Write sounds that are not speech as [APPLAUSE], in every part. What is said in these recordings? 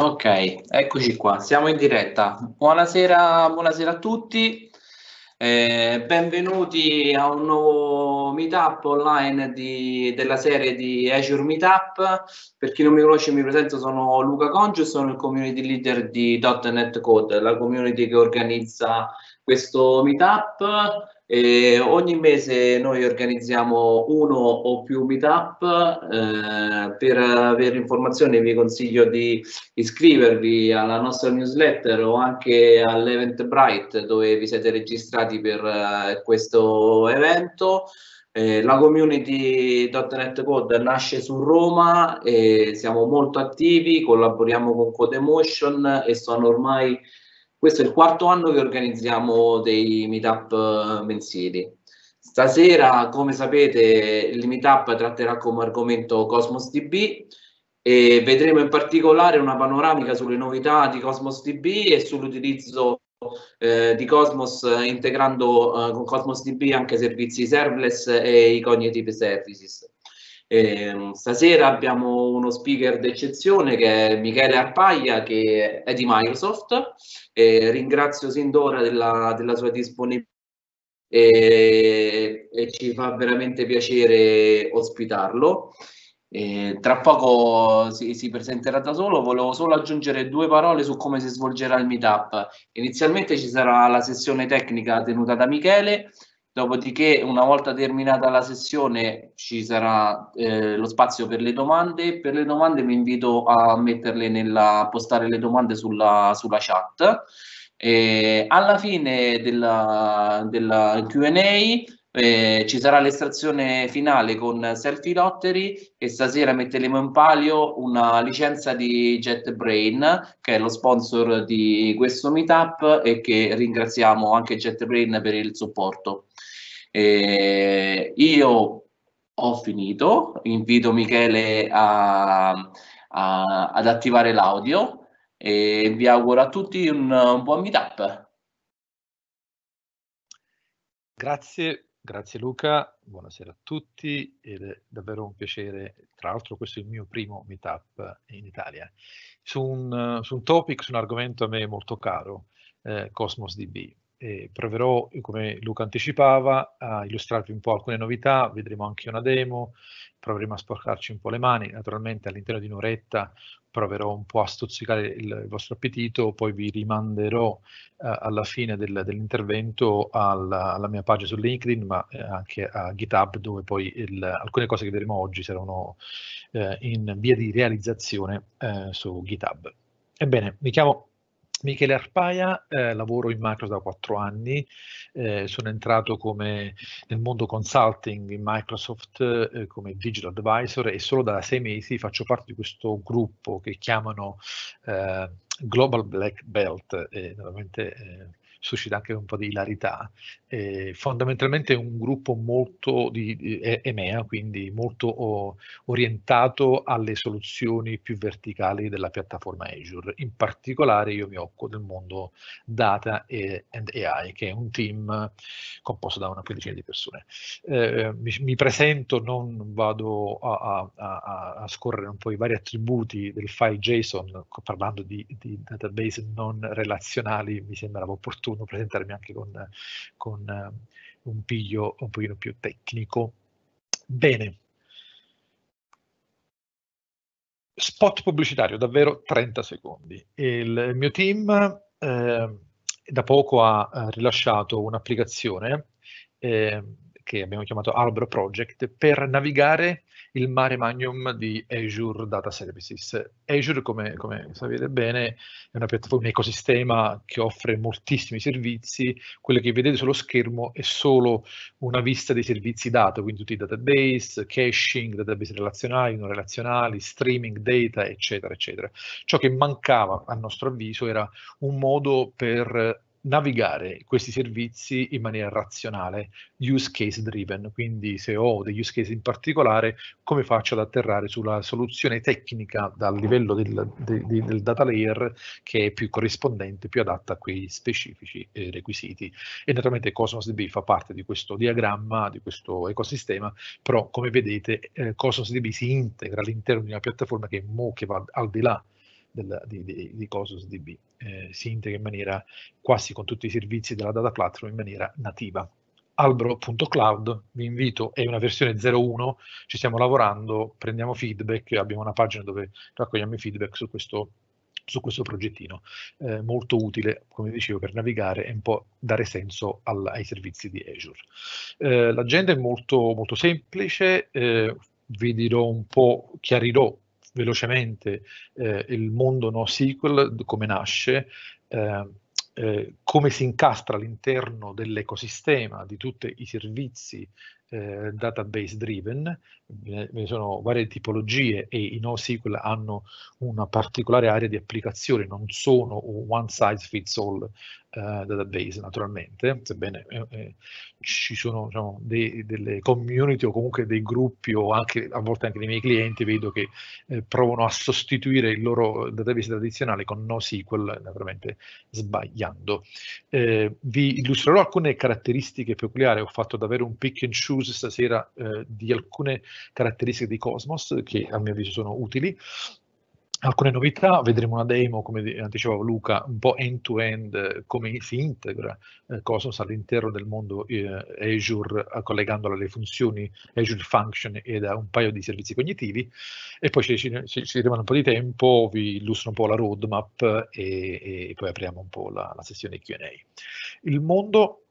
Ok, eccoci qua, siamo in diretta. Buonasera, buonasera a tutti, eh, benvenuti a un nuovo meetup online di, della serie di Azure Meetup. Per chi non mi conosce mi presento, sono Luca Congio, sono il community leader di .NET Code, la community che organizza questo meetup. E ogni mese noi organizziamo uno o più meetup. Eh, per avere informazioni vi consiglio di iscrivervi alla nostra newsletter o anche all'Eventbrite dove vi siete registrati per eh, questo evento. Eh, la community.net code nasce su Roma e siamo molto attivi, collaboriamo con Codemotion e sono ormai questo è il quarto anno che organizziamo dei meetup eh, mensili. Stasera, come sapete, il meetup tratterà come argomento Cosmos DB e vedremo in particolare una panoramica sulle novità di Cosmos DB e sull'utilizzo eh, di Cosmos eh, integrando eh, con Cosmos DB anche servizi serverless e i cognitive services. Eh, stasera abbiamo uno speaker d'eccezione che è Michele Arpaglia che è di Microsoft eh, ringrazio sin d'ora della, della sua disponibilità e, e, ci fa veramente piacere ospitarlo. Eh, tra poco si, si, presenterà da solo, volevo solo aggiungere due parole su come si svolgerà il meetup. Inizialmente ci sarà la sessione tecnica tenuta da Michele, Dopodiché, una volta terminata la sessione, ci sarà eh, lo spazio per le domande. Per le domande vi invito a metterle nella, postare le domande sulla, sulla chat. E alla fine della, della QA eh, ci sarà l'estrazione finale con Selfie Lottery e stasera metteremo in palio una licenza di JetBrain che è lo sponsor di questo meetup e che ringraziamo anche JetBrain per il supporto. E io ho finito, invito Michele a, a, ad attivare l'audio e vi auguro a tutti un, un buon meetup. Grazie, grazie Luca, buonasera a tutti ed è davvero un piacere, tra l'altro questo è il mio primo meetup in Italia, su un, su un topic, su un argomento a me molto caro, eh, Cosmos DB eh, proverò, come Luca anticipava, a illustrarvi un po' alcune novità, vedremo anche una demo, proveremo a sporcarci un po' le mani, naturalmente all'interno di un'oretta proverò un po' a stuzzicare il, vostro appetito, poi vi rimanderò eh, alla fine del, dell'intervento alla, alla, mia pagina su LinkedIn, ma eh, anche a GitHub, dove poi il, alcune cose che vedremo oggi saranno eh, in via di realizzazione eh, su GitHub. Ebbene, mi chiamo Michele Arpaia, eh, lavoro in Microsoft da quattro anni, eh, sono entrato come, nel mondo consulting in Microsoft eh, come digital advisor e solo da sei mesi faccio parte di questo gruppo che chiamano eh, Global Black Belt, eh, veramente eh, suscita anche un po' di hilarità. Eh, fondamentalmente è un gruppo molto di, di EMEA, quindi molto oh, orientato alle soluzioni più verticali della piattaforma Azure. In particolare io mi occupo del mondo data e, and AI, che è un team composto da una quindicina di persone. Eh, mi, mi, presento, non vado a, a, a, a, scorrere un po' i vari attributi del file JSON, parlando di, di database non relazionali, mi sembrava opportuno opportuno presentarmi anche con, con eh, un piglio un pochino più tecnico. Bene. Spot pubblicitario, davvero 30 secondi. Il mio team eh, da poco ha eh, rilasciato un'applicazione eh, che abbiamo chiamato Arbor Project per navigare il mare magnum di Azure Data Services. Azure, come, come sapete bene, è una piattaforma, un ecosistema che offre moltissimi servizi. Quello che vedete sullo schermo è solo una vista dei servizi data, quindi tutti i database, caching, database relazionali, non relazionali, streaming data, eccetera, eccetera. Ciò che mancava, a nostro avviso, era un modo per navigare questi servizi in maniera razionale, use case driven, quindi se ho degli use case in particolare, come faccio ad atterrare sulla soluzione tecnica dal livello del, del, del data layer che è più corrispondente, più adatta a quei specifici eh, requisiti. E naturalmente Cosmos DB fa parte di questo diagramma, di questo ecosistema, però come vedete eh, Cosmos DB si integra all'interno di una piattaforma che, mo, che va al di là della, di, di, di Cosus DB. Eh, si integra in maniera quasi con tutti i servizi della data platform in maniera nativa. Albro.cloud, vi invito, è una versione 0.1, ci stiamo lavorando, prendiamo feedback, abbiamo una pagina dove raccogliamo i feedback su questo su questo progettino, eh, molto utile, come dicevo, per navigare e un po' dare senso al, ai servizi di Azure. Eh, l'agenda è molto, molto semplice, eh, vi dirò un po', chiarirò velocemente eh, il mondo NoSQL, come nasce, eh, eh, come si incastra all'interno dell'ecosistema di tutti i servizi eh, database driven, ve ne sono varie tipologie e i NoSQL hanno una particolare area di applicazione, non sono un one size fits all eh, database naturalmente, sebbene eh, eh, ci sono diciamo, dei, delle community o comunque dei gruppi o anche, a volte anche dei miei clienti vedo che eh, provano a sostituire il loro database tradizionale con NoSQL naturalmente sbagliando. Eh, vi illustrerò alcune caratteristiche peculiari, ho fatto davvero un pick and choose news stasera eh, di alcune caratteristiche di Cosmos che a mio avviso sono utili. Alcune novità, vedremo una demo, come anticipavo Luca, un po' end-to-end -end, eh, come si integra eh, Cosmos all'interno del mondo eh, Azure, collegandola alle funzioni Azure Function ed a un paio di servizi cognitivi. E poi ci, ci, ci rimane un po' di tempo, vi illustro un po' la roadmap e, e poi apriamo un po' la, la sessione QA. Il mondo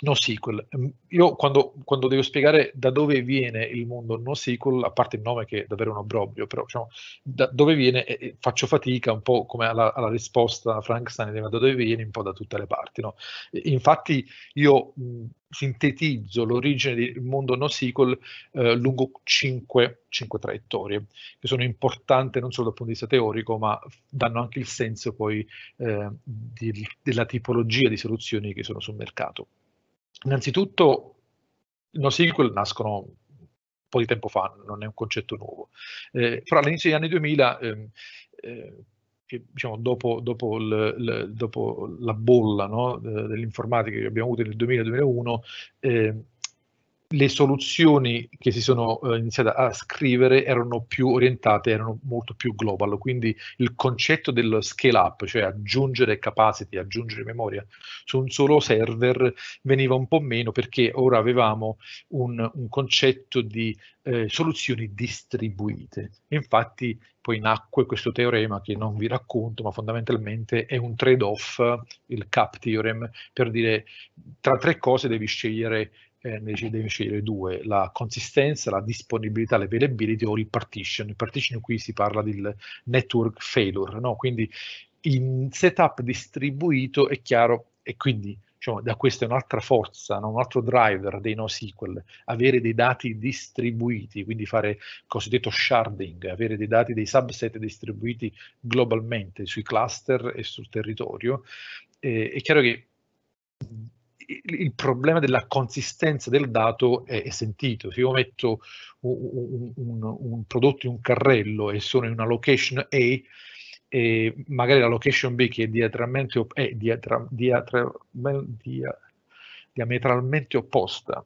NoSQL. Ehm, io quando, quando, devo spiegare da dove viene il mondo NoSQL, a parte il nome che è davvero un obbrobrio, però diciamo, da dove viene eh, eh faccio fatica un po' come alla, alla risposta a Frankenstein, da dove viene un po' da tutte le parti. No? Infatti io mh, sintetizzo l'origine del mondo NoSQL eh, lungo 5, 5 traiettorie, che sono importanti non solo dal punto di vista teorico, ma danno anche il senso poi eh, di, della tipologia di soluzioni che sono sul mercato. Innanzitutto, i NoSQL nascono un po' di tempo fa, non è un concetto nuovo, eh, però all'inizio degli anni 2000 ehm, eh, eh, diciamo, dopo, dopo, l, l, dopo, la bolla no, dell'informatica che abbiamo avuto nel 2000-2001, eh, le soluzioni che si sono eh, iniziate a scrivere erano più orientate, erano molto più global, quindi il concetto del scale up, cioè aggiungere capacity, aggiungere memoria su un solo server veniva un po' meno perché ora avevamo un, un concetto di eh, soluzioni distribuite. Infatti poi nacque questo teorema che non vi racconto, ma fondamentalmente è un trade-off, il CAP theorem, per dire tra tre cose devi scegliere eh, ne devi scegliere due, la consistenza, la disponibilità, l'availability o il partition. Il partition qui si parla del network failure, no? quindi in setup distribuito è chiaro e quindi diciamo, da questa è un'altra forza, no? un altro driver dei NoSQL, avere dei dati distribuiti, quindi fare cosiddetto sharding, avere dei dati, dei subset distribuiti globalmente sui cluster e sul territorio. Eh, è chiaro che il problema della consistenza del dato è, è sentito. Se io metto un, un, un, prodotto in un carrello e sono in una location A, e magari la location B che è diametralmente, è diatra, diatra, dia, diametralmente opposta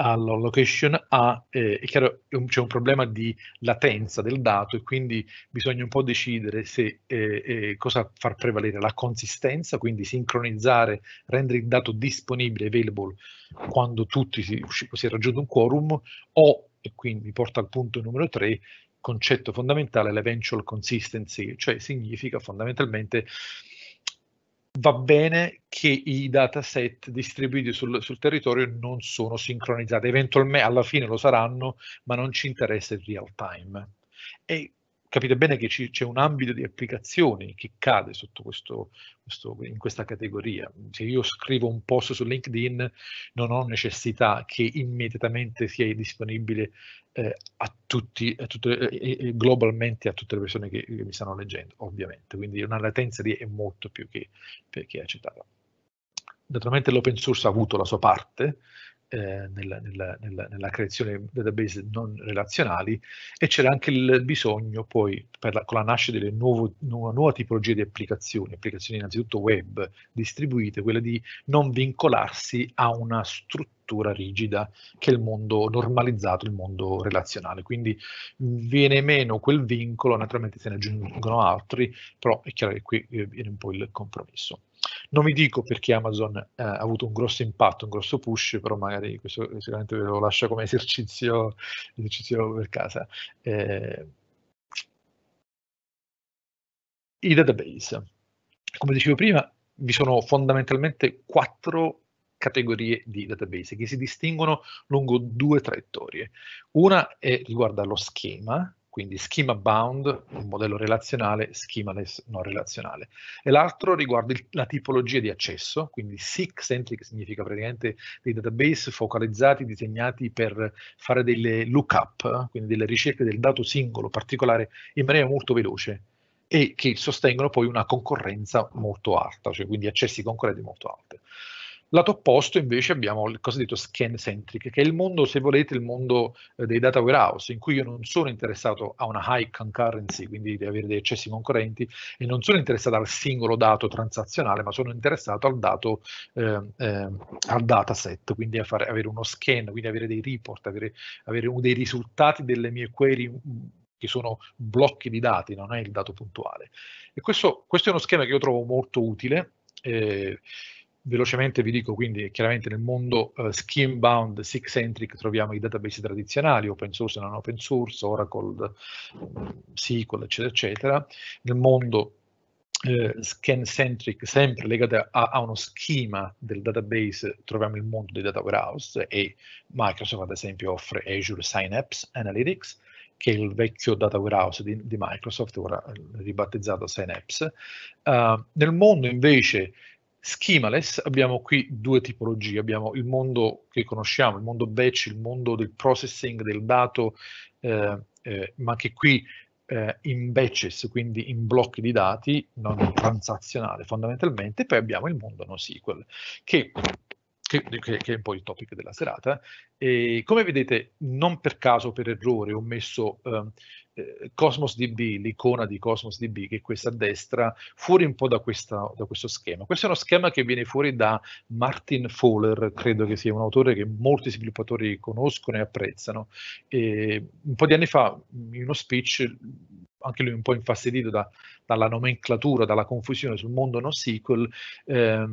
all'allocation A, eh, è chiaro c'è un problema di latenza del dato e quindi bisogna un po' decidere se, eh, eh, cosa far prevalere, la consistenza, quindi sincronizzare, rendere il dato disponibile, available, quando tutti si, si è raggiunto un quorum, o, e quindi porta al punto numero 3, concetto fondamentale, l'eventual consistency, cioè significa fondamentalmente va bene che i dataset distribuiti sul, sul territorio non sono sincronizzati, eventualmente alla fine lo saranno, ma non ci interessa il real time. E capite bene che c'è un ambito di applicazioni che cade sotto questo, questo, in questa categoria. Se io scrivo un post su LinkedIn non ho necessità che immediatamente sia disponibile eh, a tutti, a tutte, eh, globalmente a tutte le persone che, che, mi stanno leggendo, ovviamente. Quindi una latenza lì è molto più che, che accettata. Naturalmente l'open source ha avuto la sua parte, eh, nella, nella, nella, nella, creazione di database non relazionali e c'era anche il bisogno poi la, con la nascita di una nuova tipologia di applicazioni, applicazioni innanzitutto web distribuite, quella di non vincolarsi a una struttura rigida che è il mondo normalizzato, il mondo relazionale. Quindi mm, viene meno quel vincolo, naturalmente se ne aggiungono altri, però è chiaro che qui eh, viene un po' il compromesso. Non vi dico perché Amazon eh, ha avuto un grosso impatto, un grosso push, però magari questo sicuramente ve lo lascio come [LAUGHS] esercizio, esercizio per casa. Eh, I database. Come dicevo prima, vi sono fondamentalmente quattro categorie di database che si distinguono lungo due traiettorie. Una è, riguarda lo schema, quindi schema bound, un modello relazionale, schemaless non relazionale. E l'altro riguarda il, la tipologia di accesso, quindi SIC, centric significa praticamente dei database focalizzati, disegnati per fare delle lookup, quindi delle ricerche del dato singolo particolare in maniera molto veloce e che sostengono poi una concorrenza molto alta, cioè quindi accessi concorrenti molto alti. Lato opposto invece abbiamo il cosiddetto scan centric, che è il mondo, se volete, il mondo eh, dei data warehouse, in cui io non sono interessato a una high concurrency, quindi di avere dei eccessi concorrenti, e non sono interessato al singolo dato transazionale, ma sono interessato al dato, eh, eh, al dataset, quindi a fare, avere uno scan, quindi avere dei report, avere, avere dei risultati delle mie query mm, che sono blocchi di dati, non è il dato puntuale. E questo, questo è uno schema che io trovo molto utile. Eh, velocemente vi dico quindi chiaramente nel mondo uh, eh, scheme bound SIG centric troviamo i database tradizionali open source e non open source Oracle, mm, SQL eccetera eccetera nel mondo eh, scan centric sempre legata a, a, uno schema del database troviamo il mondo dei data warehouse e Microsoft ad esempio offre Azure Synapse Analytics che è il vecchio data warehouse di, di Microsoft, ora ribattezzato Synapse. Uh, nel mondo invece Schemaless abbiamo qui due tipologie, abbiamo il mondo che conosciamo, il mondo batch, il mondo del processing del dato, eh, eh, ma che qui eh, in batches, quindi in blocchi di dati, non transazionale fondamentalmente, poi abbiamo il mondo NoSQL, che che, che, è un po' il topic della serata. E come vedete, non per caso, per errore, ho messo ehm, eh, Cosmos DB, l'icona di Cosmos DB, che è questa a destra, fuori un po' da, questa, da, questo schema. Questo è uno schema che viene fuori da Martin Fowler, credo che sia un autore che molti sviluppatori conoscono e apprezzano. E un po' di anni fa, in uno speech, anche lui un po' infastidito da, dalla nomenclatura, dalla confusione sul mondo NoSQL, eh,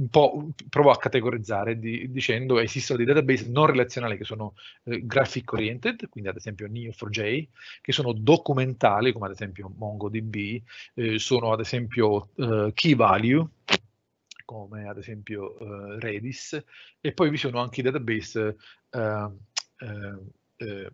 un po' provo a categorizzare di, dicendo esistono dei database non relazionali che sono eh, graphic oriented, quindi ad esempio Neo4j, che sono documentali come ad esempio MongoDB, eh, sono ad esempio eh, key value come ad esempio eh, Redis e poi vi sono anche i database eh, eh, eh,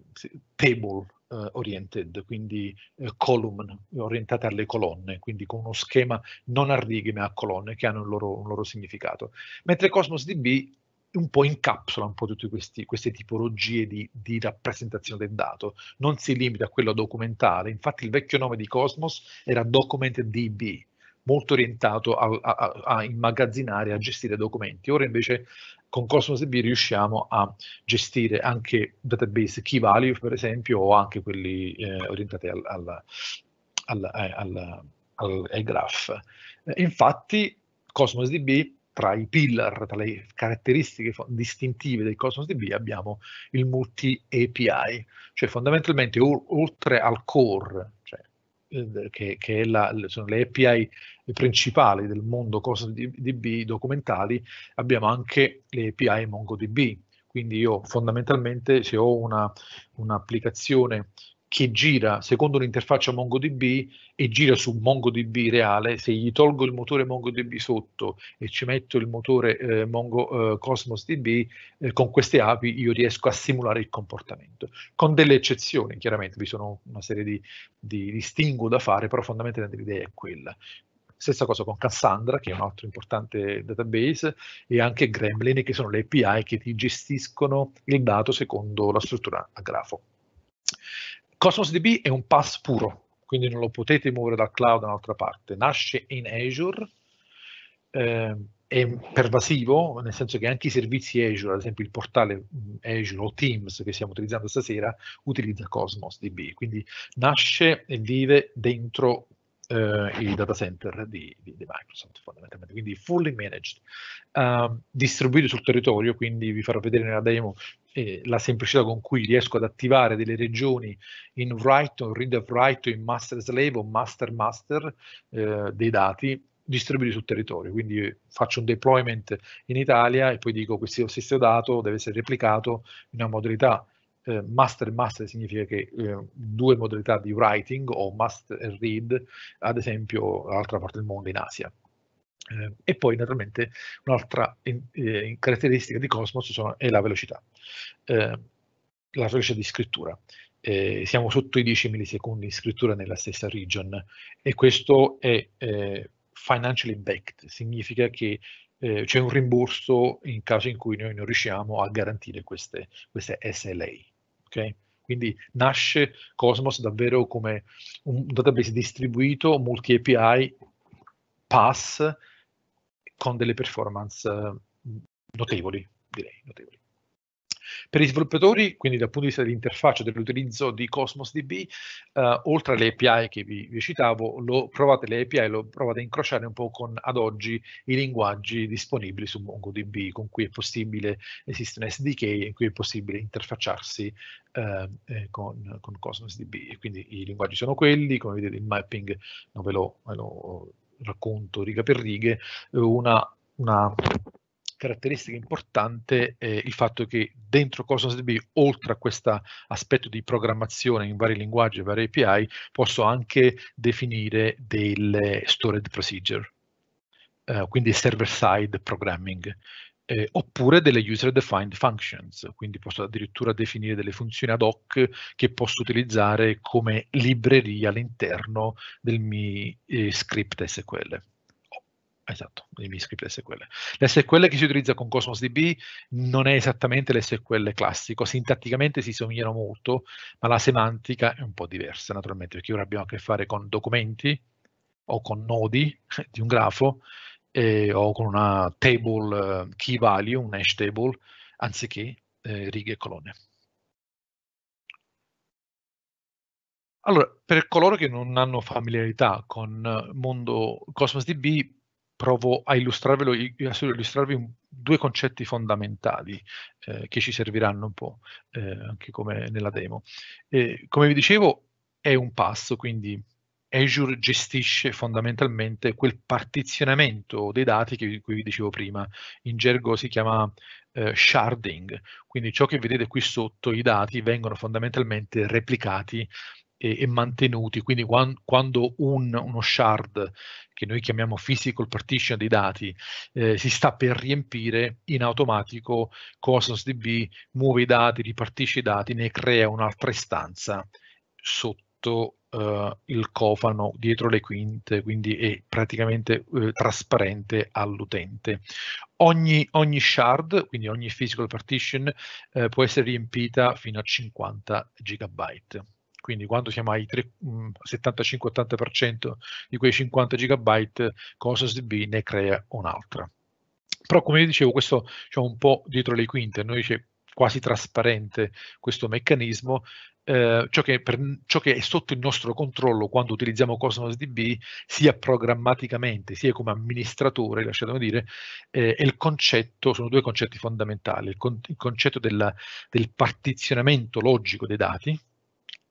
table eh, oriented, quindi eh, column, orientate alle colonne, quindi con uno schema non a righe ma a colonne che hanno un loro, un loro significato. Mentre Cosmos DB un po' incapsula un po' tutte queste tipologie di, di, rappresentazione del dato, non si limita a quello documentale, infatti il vecchio nome di Cosmos era Document DB, molto orientato a, a, a immagazzinare, a gestire documenti, ora invece con Cosmos DB riusciamo a gestire anche database key value, per esempio, o anche quelli eh, orientati al, al, al, eh, al graph. Eh, infatti, Cosmos DB tra i pillar, tra le caratteristiche distintive del Cosmos DB abbiamo il multi API, cioè fondamentalmente oltre al core, cioè, eh, che, che la, sono le API principali del mondo CostaDB documentali, abbiamo anche le API MongoDB. Quindi io fondamentalmente se ho una, un'applicazione che gira secondo l'interfaccia MongoDB e gira su MongoDB reale, se gli tolgo il motore MongoDB sotto e ci metto il motore eh, Mongo, eh, Cosmos DB, eh, con queste api io riesco a simulare il comportamento, con delle eccezioni, chiaramente vi sono una serie di, di distinguo da fare, però fondamentalmente l'idea è quella. Stessa cosa con Cassandra, che è un altro importante database, e anche Gremlin, che sono le API che ti gestiscono il dato secondo la struttura a grafo. Cosmos DB è un pass puro, quindi non lo potete muovere dal cloud da un'altra parte. Nasce in Azure, eh, è pervasivo, nel senso che anche i servizi Azure, ad esempio il portale mm, Azure o Teams che stiamo utilizzando stasera, utilizza Cosmos DB, quindi nasce e vive dentro eh, i data center di, di, di, Microsoft fondamentalmente, quindi fully managed, uh, ehm, distribuiti sul territorio, quindi vi farò vedere nella demo eh, la semplicità con cui riesco ad attivare delle regioni in write o read of write in master slave o master master eh, dei dati distribuiti sul territorio, quindi faccio un deployment in Italia e poi dico questo stesso dato deve essere replicato in una modalità eh, master e master significa che eh, due modalità di writing o master e read, ad esempio, dall'altra parte del mondo in Asia. Eh, e poi naturalmente un'altra eh, caratteristica di Cosmos sono, è la velocità, eh, la velocità di scrittura. Eh, siamo sotto i 10 millisecondi di scrittura nella stessa region e questo è eh, financially backed, significa che eh, c'è un rimborso in caso in cui noi non riusciamo a garantire queste, queste SLA. Okay? Quindi nasce Cosmos davvero come un database distribuito, multi API, pass, con delle performance eh, notevoli, direi, notevoli. Per gli sviluppatori, quindi dal punto di vista dell'interfaccia, dell'utilizzo di Cosmos DB, eh, oltre alle API che vi, vi citavo, lo, provate le API, lo provate a incrociare un po' con ad oggi i linguaggi disponibili su MongoDB, con cui è possibile, esiste un SDK in cui è possibile interfacciarsi eh, eh con, con, Cosmos DB. E quindi i linguaggi sono quelli, come vedete il mapping non ve lo, ve lo racconto riga per righe, una, una caratteristica importante è il fatto che dentro Cosmos DB, oltre a questo aspetto di programmazione in vari linguaggi e vari API, posso anche definire delle storage procedure, eh, quindi server-side programming. Eh, oppure delle user defined functions, quindi posso addirittura definire delle funzioni ad hoc che posso utilizzare come libreria all'interno del mio eh, script SQL. Esatto, i MySQL SQL. L'SQL che si utilizza con Cosmos DB non è esattamente l'SQL classico, sintatticamente si somigliano molto, ma la semantica è un po' diversa naturalmente, perché ora abbiamo a che fare con documenti o con nodi [LAUGHS] di un grafo eh, o con una table eh, key value, un hash table, anziché eh, righe e colonne. Allora, per coloro che non hanno familiarità con eh, mondo Cosmos DB, provo a, illustrarvelo, a illustrarvi un, due concetti fondamentali eh, che ci serviranno un po' eh, anche come nella demo. Eh, come vi dicevo, è un passo, quindi Azure gestisce fondamentalmente quel partizionamento dei dati che, cui vi dicevo prima. In gergo si chiama eh, sharding, quindi ciò che vedete qui sotto, i dati vengono fondamentalmente replicati e, mantenuti, quindi quando, quando un, uno shard che noi chiamiamo physical partition dei dati, eh, si sta per riempire in automatico Cosmos DB, muove i dati, ripartisce i dati, ne crea un'altra istanza sotto Uh, il cofano dietro le quinte, quindi è praticamente uh, trasparente all'utente. Ogni, ogni, shard, quindi ogni physical partition, uh, può essere riempita fino a 50 gigabyte. Quindi quando siamo ai 75-80% mm, di quei 50 GB, cosa ne crea un'altra. Però come vi dicevo, questo è diciamo, un po' dietro le quinte, noi c'è quasi trasparente questo meccanismo, eh, ciò, che per, ciò, che è sotto il nostro controllo quando utilizziamo CosmosDB, sia programmaticamente sia come amministratore, lasciatemi dire, eh, è il concetto, sono due concetti fondamentali, il, con, il concetto della, del partizionamento logico dei dati,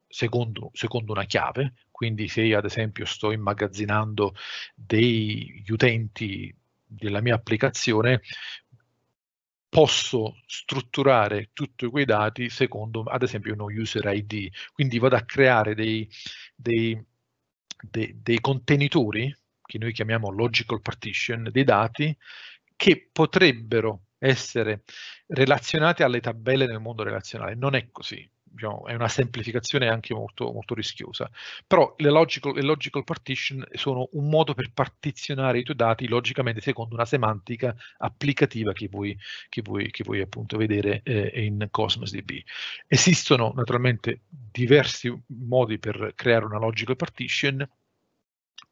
secondo, secondo una chiave, quindi se io ad esempio sto immagazzinando degli utenti della mia applicazione, posso strutturare tutti quei dati secondo ad esempio uno user ID, quindi vado a creare dei, dei, dei, dei contenitori che noi chiamiamo logical partition dei dati che potrebbero essere relazionati alle tabelle nel mondo relazionale. Non è così, diciamo, è una semplificazione anche molto, molto rischiosa. Però le logical, le logical partition sono un modo per partizionare i tuoi dati logicamente secondo una semantica applicativa che vuoi, che vuoi, che vuoi appunto vedere eh, in Cosmos DB. Esistono naturalmente diversi modi per creare una logical partition,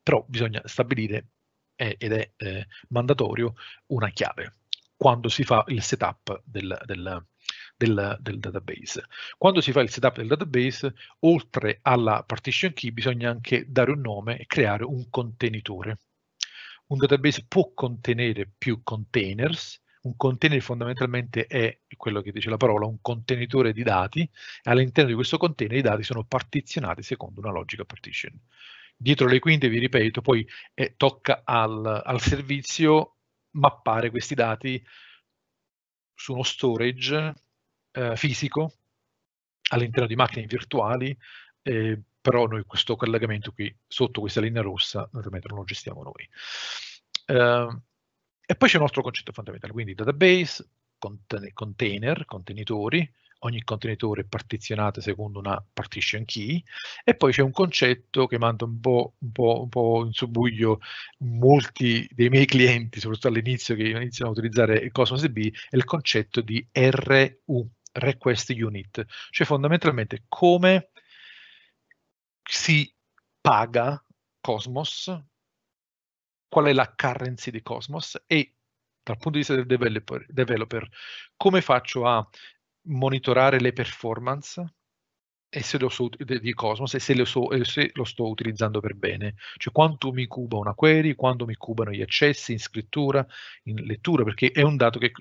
però bisogna stabilire, eh, ed è eh, mandatorio, una chiave quando si fa il setup del, del, del, del database. Quando si fa il setup del database, oltre alla partition key bisogna anche dare un nome e creare un contenitore. Un database può contenere più containers, un container fondamentalmente è quello che dice la parola, un contenitore di dati, all'interno di questo container i dati sono partizionati secondo una logica partition. Dietro le quinte, vi ripeto, poi eh, tocca al, al, servizio mappare questi dati su uno storage eh, fisico all'interno di macchine virtuali, eh, però noi questo collegamento qui sotto questa linea rossa naturalmente non lo gestiamo noi. Eh, e poi c'è un altro concetto fondamentale, quindi database, container, contenitori, ogni contenitore è partizionato secondo una partition key e poi c'è un concetto che manda un po', un, po', un po', in subbuglio molti dei miei clienti, soprattutto all'inizio che iniziano a utilizzare Cosmos DB, è il concetto di RU, request unit, cioè fondamentalmente come si paga Cosmos, qual è la currency di Cosmos e dal punto di vista del developer, developer come faccio a monitorare le performance e se lo so, di Cosmos e se lo, so, se lo, sto utilizzando per bene, cioè quanto mi cuba una query, quanto mi cubano gli accessi in scrittura, in lettura, perché è un dato che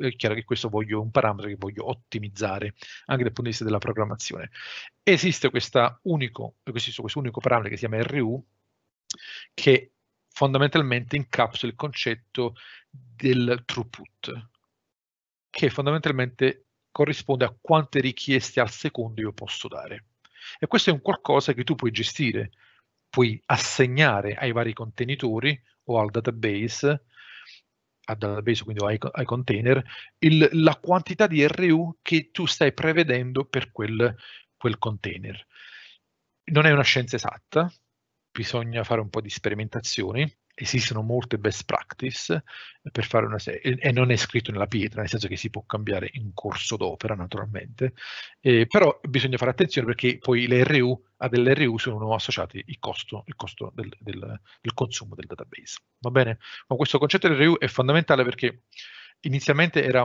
è chiaro che questo voglio, un parametro che voglio ottimizzare anche dal punto di vista della programmazione. Esiste, unico, esiste questo unico parametro che si chiama RU che fondamentalmente incapsula il concetto del throughput, che fondamentalmente corrisponde a quante richieste al secondo io posso dare. E questo è un qualcosa che tu puoi gestire, puoi assegnare ai vari contenitori o al database, al database quindi ai, ai container, il, la quantità di RU che tu stai prevedendo per quel, quel container. Non è una scienza esatta, bisogna fare un po' di sperimentazioni, esistono molte best practice eh, per fare una serie e non è scritto nella pietra, nel senso che si può cambiare in corso d'opera naturalmente, eh, però bisogna fare attenzione perché poi le RU, a delle RU sono associati il costo, il costo del, del, del, consumo del database. Va bene? Ma questo concetto di RU è fondamentale perché inizialmente era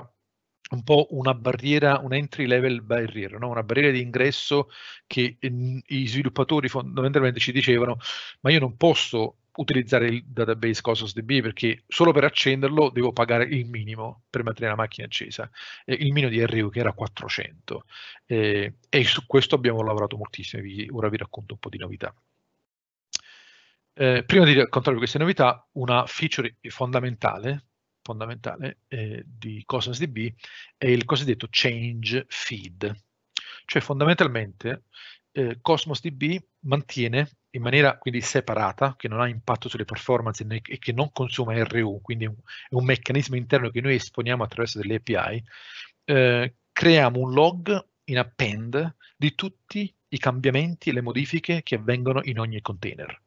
un po' una barriera, un entry level barrier, no? una barriera di ingresso che mm, i sviluppatori fondamentalmente ci dicevano ma io non posso utilizzare il database CosmosDB perché solo per accenderlo devo pagare il minimo per mantenere la macchina accesa, eh, il minimo di RU che era 400 eh, e su questo abbiamo lavorato moltissimo, vi, ora vi racconto un po' di novità. Eh, prima di raccontarvi queste novità, una feature fondamentale, fondamentale eh, di CosmosDB è il cosiddetto change feed, cioè fondamentalmente eh, CosmosDB mantiene in maniera quindi separata, che non ha impatto sulle performance e che non consuma RU, quindi è un, meccanismo interno che noi esponiamo attraverso delle API, eh, creiamo un log in append di tutti i cambiamenti e le modifiche che avvengono in ogni container.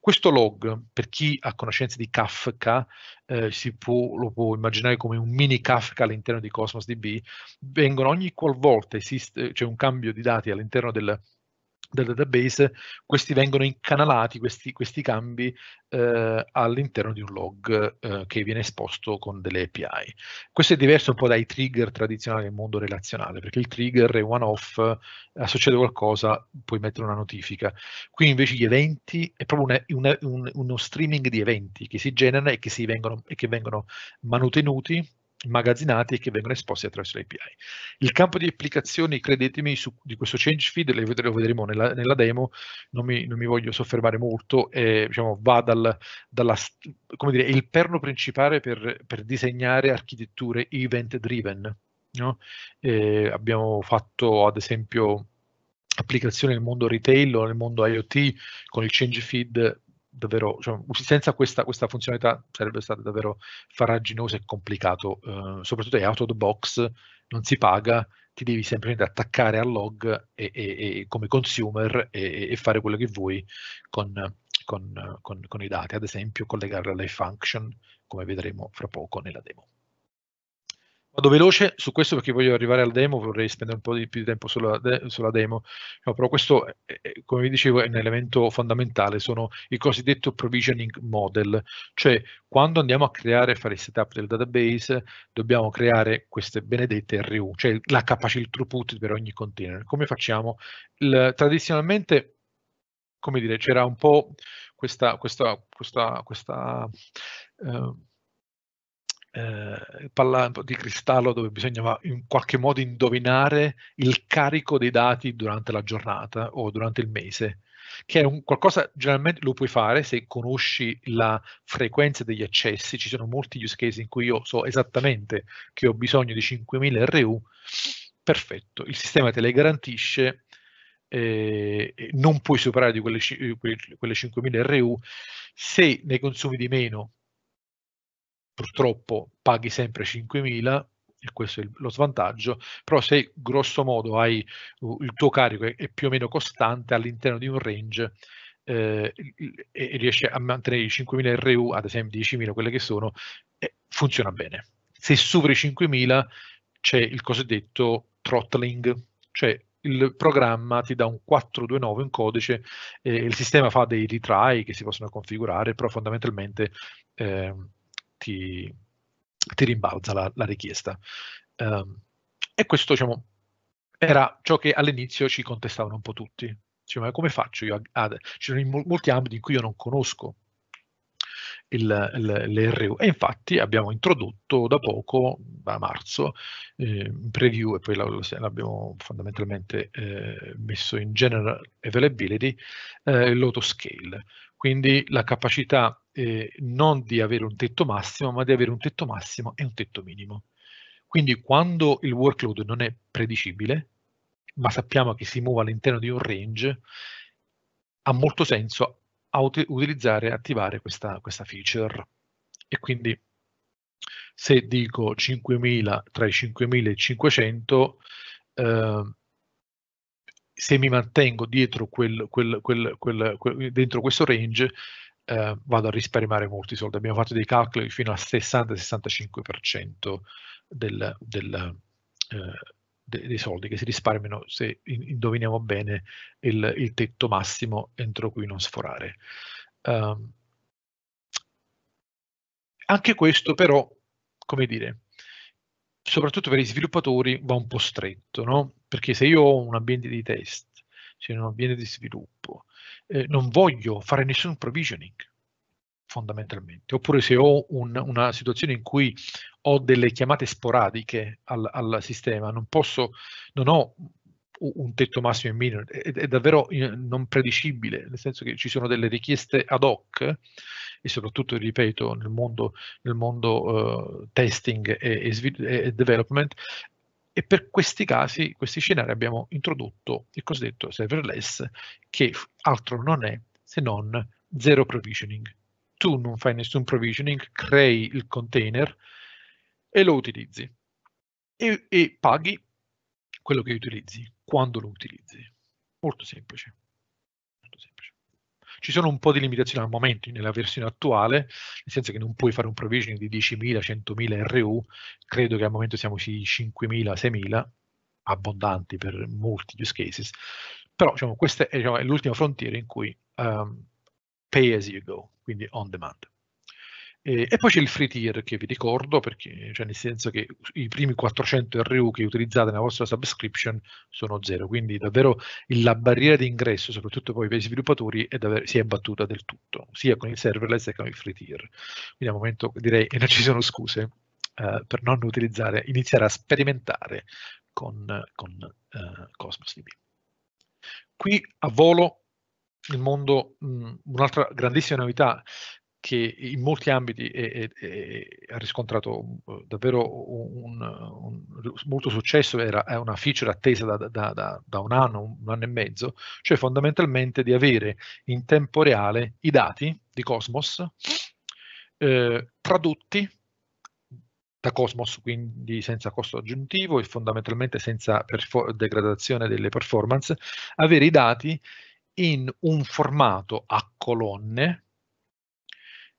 Questo log, per chi ha conoscenza di Kafka, eh, può, lo può immaginare come un mini Kafka all'interno di Cosmos DB, vengono ogni qualvolta esiste, c'è cioè un cambio di dati all'interno del, del database, questi vengono incanalati, questi, questi cambi, eh, all'interno di un log eh, che viene esposto con delle API. Questo è diverso un po' dai trigger tradizionali del mondo relazionale, perché il trigger è one-off, eh, succede qualcosa, puoi mettere una notifica. Qui invece gli eventi, è proprio una, una, un, uno streaming di eventi che si generano e che, vengono, e che vengono manutenuti immagazzinati e che vengono esposti attraverso l'API. Il campo di applicazioni, credetemi, su, di questo change feed, lo vedremo nella, nella demo, non mi, non mi, voglio soffermare molto, eh, diciamo, va dal, dalla, come dire, il perno principale per, per disegnare architetture event driven. No? Eh, abbiamo fatto ad esempio applicazioni nel mondo retail o nel mondo IoT con il change feed davvero, cioè, senza questa, questa, funzionalità sarebbe stato davvero faraginoso e complicato, eh, soprattutto è out of the box, non si paga, ti devi semplicemente attaccare al log e, e, e come consumer e, e, fare quello che vuoi con, con, con, con i dati, ad esempio collegarla alle function, come vedremo fra poco nella demo. Vado veloce su questo perché voglio arrivare alla demo, vorrei spendere un po' di più di tempo sulla, de- sulla demo, no, però questo, è, eh, eh, come vi dicevo, è un elemento fondamentale, sono il cosiddetto provisioning model, cioè quando andiamo a creare e fare il setup del database dobbiamo creare queste benedette RU, cioè la capacità, il throughput per ogni container. Come facciamo? Il, tradizionalmente, come dire, c'era un po' questa, questa, questa, questa eh, eh, palla di cristallo dove bisognava in qualche modo indovinare il carico dei dati durante la giornata o durante il mese, che è un qualcosa generalmente lo puoi fare se conosci la frequenza degli accessi, ci sono molti use case in cui io so esattamente che ho bisogno di 5000 RU, perfetto, il sistema te le garantisce eh, non puoi superare di quelle, quelle 5.000 RU, se ne consumi di meno purtroppo paghi sempre 5.000 e questo è lo svantaggio, però se grosso modo hai il tuo carico è, più o meno costante all'interno di un range eh, e riesci a mantenere i 5.000 RU, ad esempio 10.000, quelle che sono, eh, funziona bene. Se superi i 5.000 c'è il cosiddetto throttling, cioè il programma ti dà un 429 in codice eh, il sistema fa dei retry che si possono configurare però fondamentalmente eh, ti, ti rimbalza la, la richiesta. Um, e questo diciamo, era ciò che all'inizio ci contestavano un po' tutti. Cioè, ma come faccio io? ci sono molti ambiti in cui io non conosco il, il, le e infatti abbiamo introdotto da poco, da marzo, eh, preview e poi l'abbiamo fondamentalmente eh, messo in general availability, eh, l'autoscale, quindi la capacità eh, non di avere un tetto massimo, ma di avere un tetto massimo e un tetto minimo. Quindi quando il workload non è predicibile, ma sappiamo che si muove all'interno di un range, ha molto senso utilizzare e attivare questa, questa feature. E quindi se dico 5000 tra i 5500, eh, se mi mantengo dietro, quel, quel, quel, dentro questo range eh, vado a risparmiare molti soldi. Abbiamo fatto dei calcoli fino al 60-65% del, del, eh, dei soldi che si risparmiano se indoviniamo bene il, il tetto massimo entro cui non sforare. Um, anche questo però, come dire, soprattutto per gli sviluppatori va un po' stretto, no? Perché se io ho un ambiente di test, cioè un ambiente di sviluppo, eh, non voglio fare nessun provisioning fondamentalmente, oppure se ho un, una situazione in cui ho delle chiamate sporadiche al, al sistema, non posso, non ho un tetto massimo e minimo, è, è, davvero eh, non predicibile, nel senso che ci sono delle richieste ad hoc e soprattutto, ripeto, nel mondo, nel mondo uh, testing e, e, e, development e per questi casi, questi scenari abbiamo introdotto il cosiddetto serverless che altro non è se non zero provisioning. Tu non fai nessun provisioning, crei il container e lo utilizzi e, e paghi quello che utilizzi, quando lo utilizzi. Molto semplice. Ci sono un po' di limitazioni al momento nella versione attuale, nel senso che non puoi fare un provisioning di 10.000, 100.000 RU, credo che al momento siamo sui 5.000, 6.000, abbondanti per molti use cases, però diciamo, questa è, diciamo, è l'ultima frontiera in cui um, pay as you go, quindi on demand. E, e poi c'è il free tier che vi ricordo, perché cioè nel senso che i primi 400 RU che utilizzate nella vostra subscription sono zero, quindi davvero la barriera di ingresso, soprattutto poi per i sviluppatori, è davvero, si è abbattuta del tutto, sia con il serverless che con il free tier. Quindi al momento direi che non ci sono scuse eh, per non utilizzare, iniziare a sperimentare con, con eh, Cosmos DB. Qui a volo il mondo, mh, mm, un'altra grandissima novità che in molti ambiti è, è, è, ha riscontrato uh, davvero un, un, un molto successo, era, è una feature attesa da, da, da, da, un anno, un anno e mezzo, cioè fondamentalmente di avere in tempo reale i dati di Cosmos eh, tradotti da Cosmos, quindi senza costo aggiuntivo e fondamentalmente senza degradazione delle performance, avere i dati in un formato a colonne,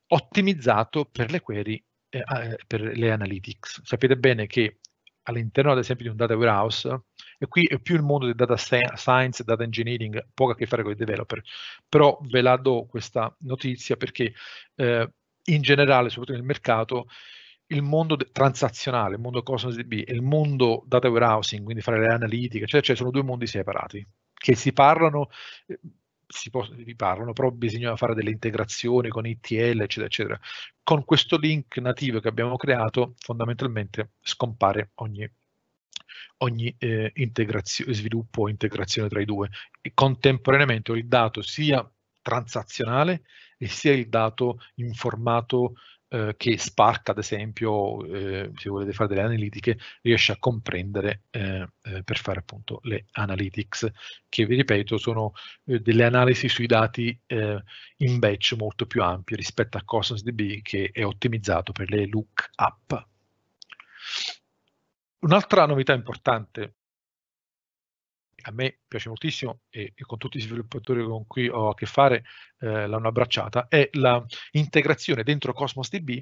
ottimizzato per le query, eh, ah, eh, per le analytics. Sapete bene che all'interno ad esempio di un data warehouse, e qui è più il mondo del data science, data engineering, poco a che fare con i developer, però ve la do questa notizia perché eh, in generale, soprattutto nel mercato, il mondo transazionale, il mondo Cosmos DB e il mondo data warehousing, quindi fare le analitiche, cioè, cioè sono due mondi separati che si parlano, eh, si, può, vi parlano, però bisogna fare delle integrazioni con ITL, eccetera, eccetera. Con questo link nativo che abbiamo creato, fondamentalmente scompare ogni, ogni eh, sviluppo o integrazione tra i due. E contemporaneamente ho il dato sia transazionale e sia il dato in formato eh, che Spark, ad esempio, eh, se volete fare delle analitiche, riesce a comprendere eh, eh per fare appunto le analytics, che vi ripeto sono eh, delle analisi sui dati eh, in batch molto più ampie rispetto a CosmosDB che è ottimizzato per le lookup. Un'altra novità importante a me piace moltissimo e, e, con tutti i sviluppatori con cui ho a che fare eh, l'hanno abbracciata, è l'integrazione dentro Cosmos DB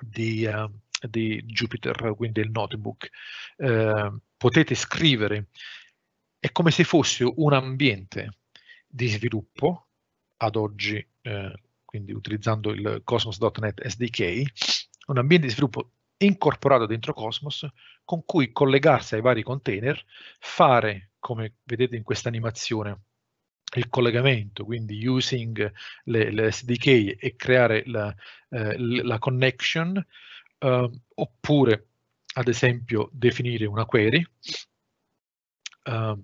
di, uh, di Jupyter, quindi il notebook. Uh, potete scrivere, è come se fosse un ambiente di sviluppo ad oggi, uh, quindi utilizzando il Cosmos.NET SDK, un ambiente di sviluppo incorporato dentro Cosmos con cui collegarsi ai vari container, fare, come vedete in questa animazione, il collegamento, quindi using le, le SDK e creare la, eh, la connection, eh, oppure ad esempio definire una query eh,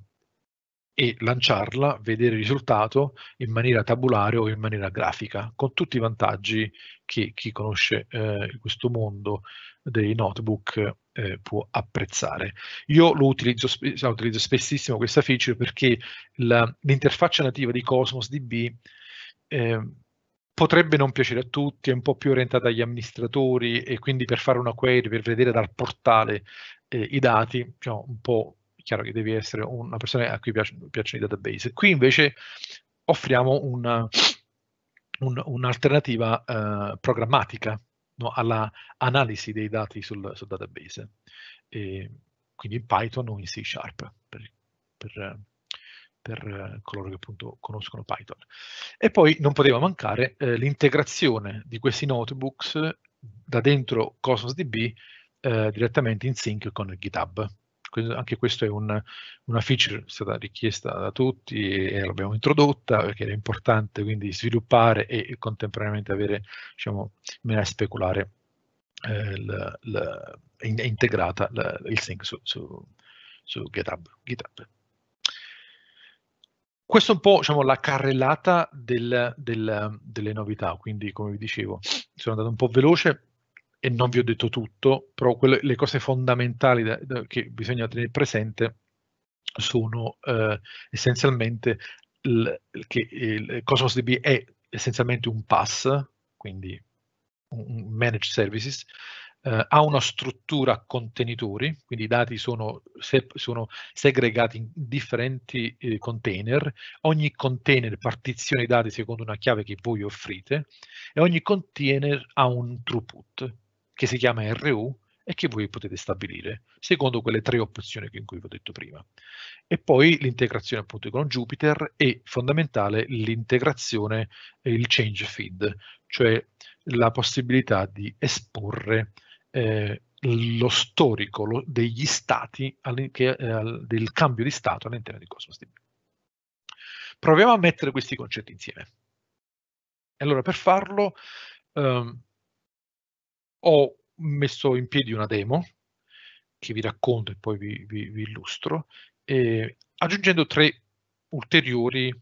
e lanciarla, vedere il risultato in maniera tabulare o in maniera grafica, con tutti i vantaggi che chi conosce eh, questo mondo dei notebook eh, può apprezzare. Io lo utilizzo, sp- cioè, utilizzo spessissimo questa feature perché l'interfaccia nativa di Cosmos DB eh, potrebbe non piacere a tutti, è un po' più orientata agli amministratori e quindi per fare una query, per vedere dal portale eh, i dati, diciamo, un po' chiaro che devi essere una persona a cui piacciono, piacciono i database. Qui invece offriamo una, un, un'alternativa eh, programmatica no, analisi dei dati sul, sul database, e ehm, quindi in Python o in C Sharp per, per, per coloro che appunto conoscono Python. E poi non poteva mancare eh, l'integrazione di questi notebooks da dentro CosmosDB eh, direttamente in sync con GitHub anche questo è un, una feature che è stata richiesta da tutti e l'abbiamo introdotta perché era importante quindi sviluppare e contemporaneamente avere, diciamo, in maniera speculare eh, la, la, in, integrata la, il sync su, su, su GitHub. GitHub. Questa è un po' diciamo, la carrellata del, del, delle novità, quindi come vi dicevo sono andato un po' veloce, e non vi ho detto tutto, però quelle, le cose fondamentali da, da, che bisogna tenere presente sono eh, essenzialmente il, che il Cosmos DB è essenzialmente un pass, quindi un managed services, eh, ha una struttura contenitori, quindi i dati sono, se, sono segregati in differenti eh, container, ogni container partiziona i dati secondo una chiave che voi offrite e ogni container ha un throughput, che si chiama RU e che voi potete stabilire secondo quelle tre opzioni che in cui vi ho detto prima. E poi l'integrazione appunto con Jupyter e fondamentale l'integrazione e il change feed, cioè la possibilità di esporre eh, lo storico lo, degli stati che, eh, del cambio di stato all'interno di Cosmos DB. Proviamo a mettere questi concetti insieme. Allora, per farlo, eh, ho messo in piedi una demo che vi racconto e poi vi, vi, vi illustro, eh, aggiungendo tre ulteriori,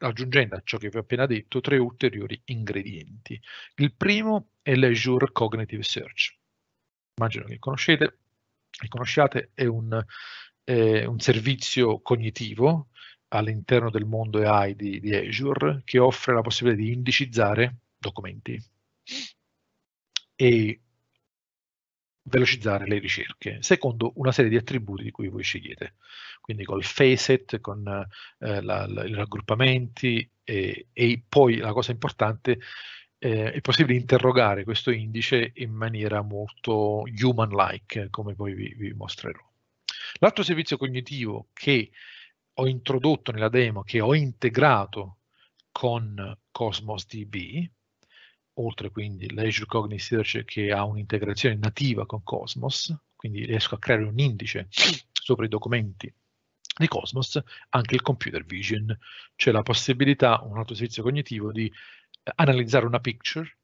aggiungendo a ciò che vi ho appena detto, tre ulteriori ingredienti. Il primo è l'Azure Cognitive Search. Immagino che conoscete, che conosciate, è un, eh, un servizio cognitivo all'interno del mondo AI di, di Azure che offre la possibilità di indicizzare documenti e velocizzare le ricerche secondo una serie di attributi di cui voi scegliete, quindi col facet, con eh, la, la, i raggruppamenti e, e, poi la cosa importante eh, è possibile interrogare questo indice in maniera molto human-like, come poi vi, vi mostrerò. L'altro servizio cognitivo che ho introdotto nella demo, che ho integrato con Cosmos DB, oltre quindi l'Azure Cognitive Search che ha un'integrazione nativa con Cosmos, quindi riesco a creare un indice sopra i documenti di Cosmos, anche il computer vision, c'è la possibilità, un altro servizio cognitivo, di eh, analizzare una picture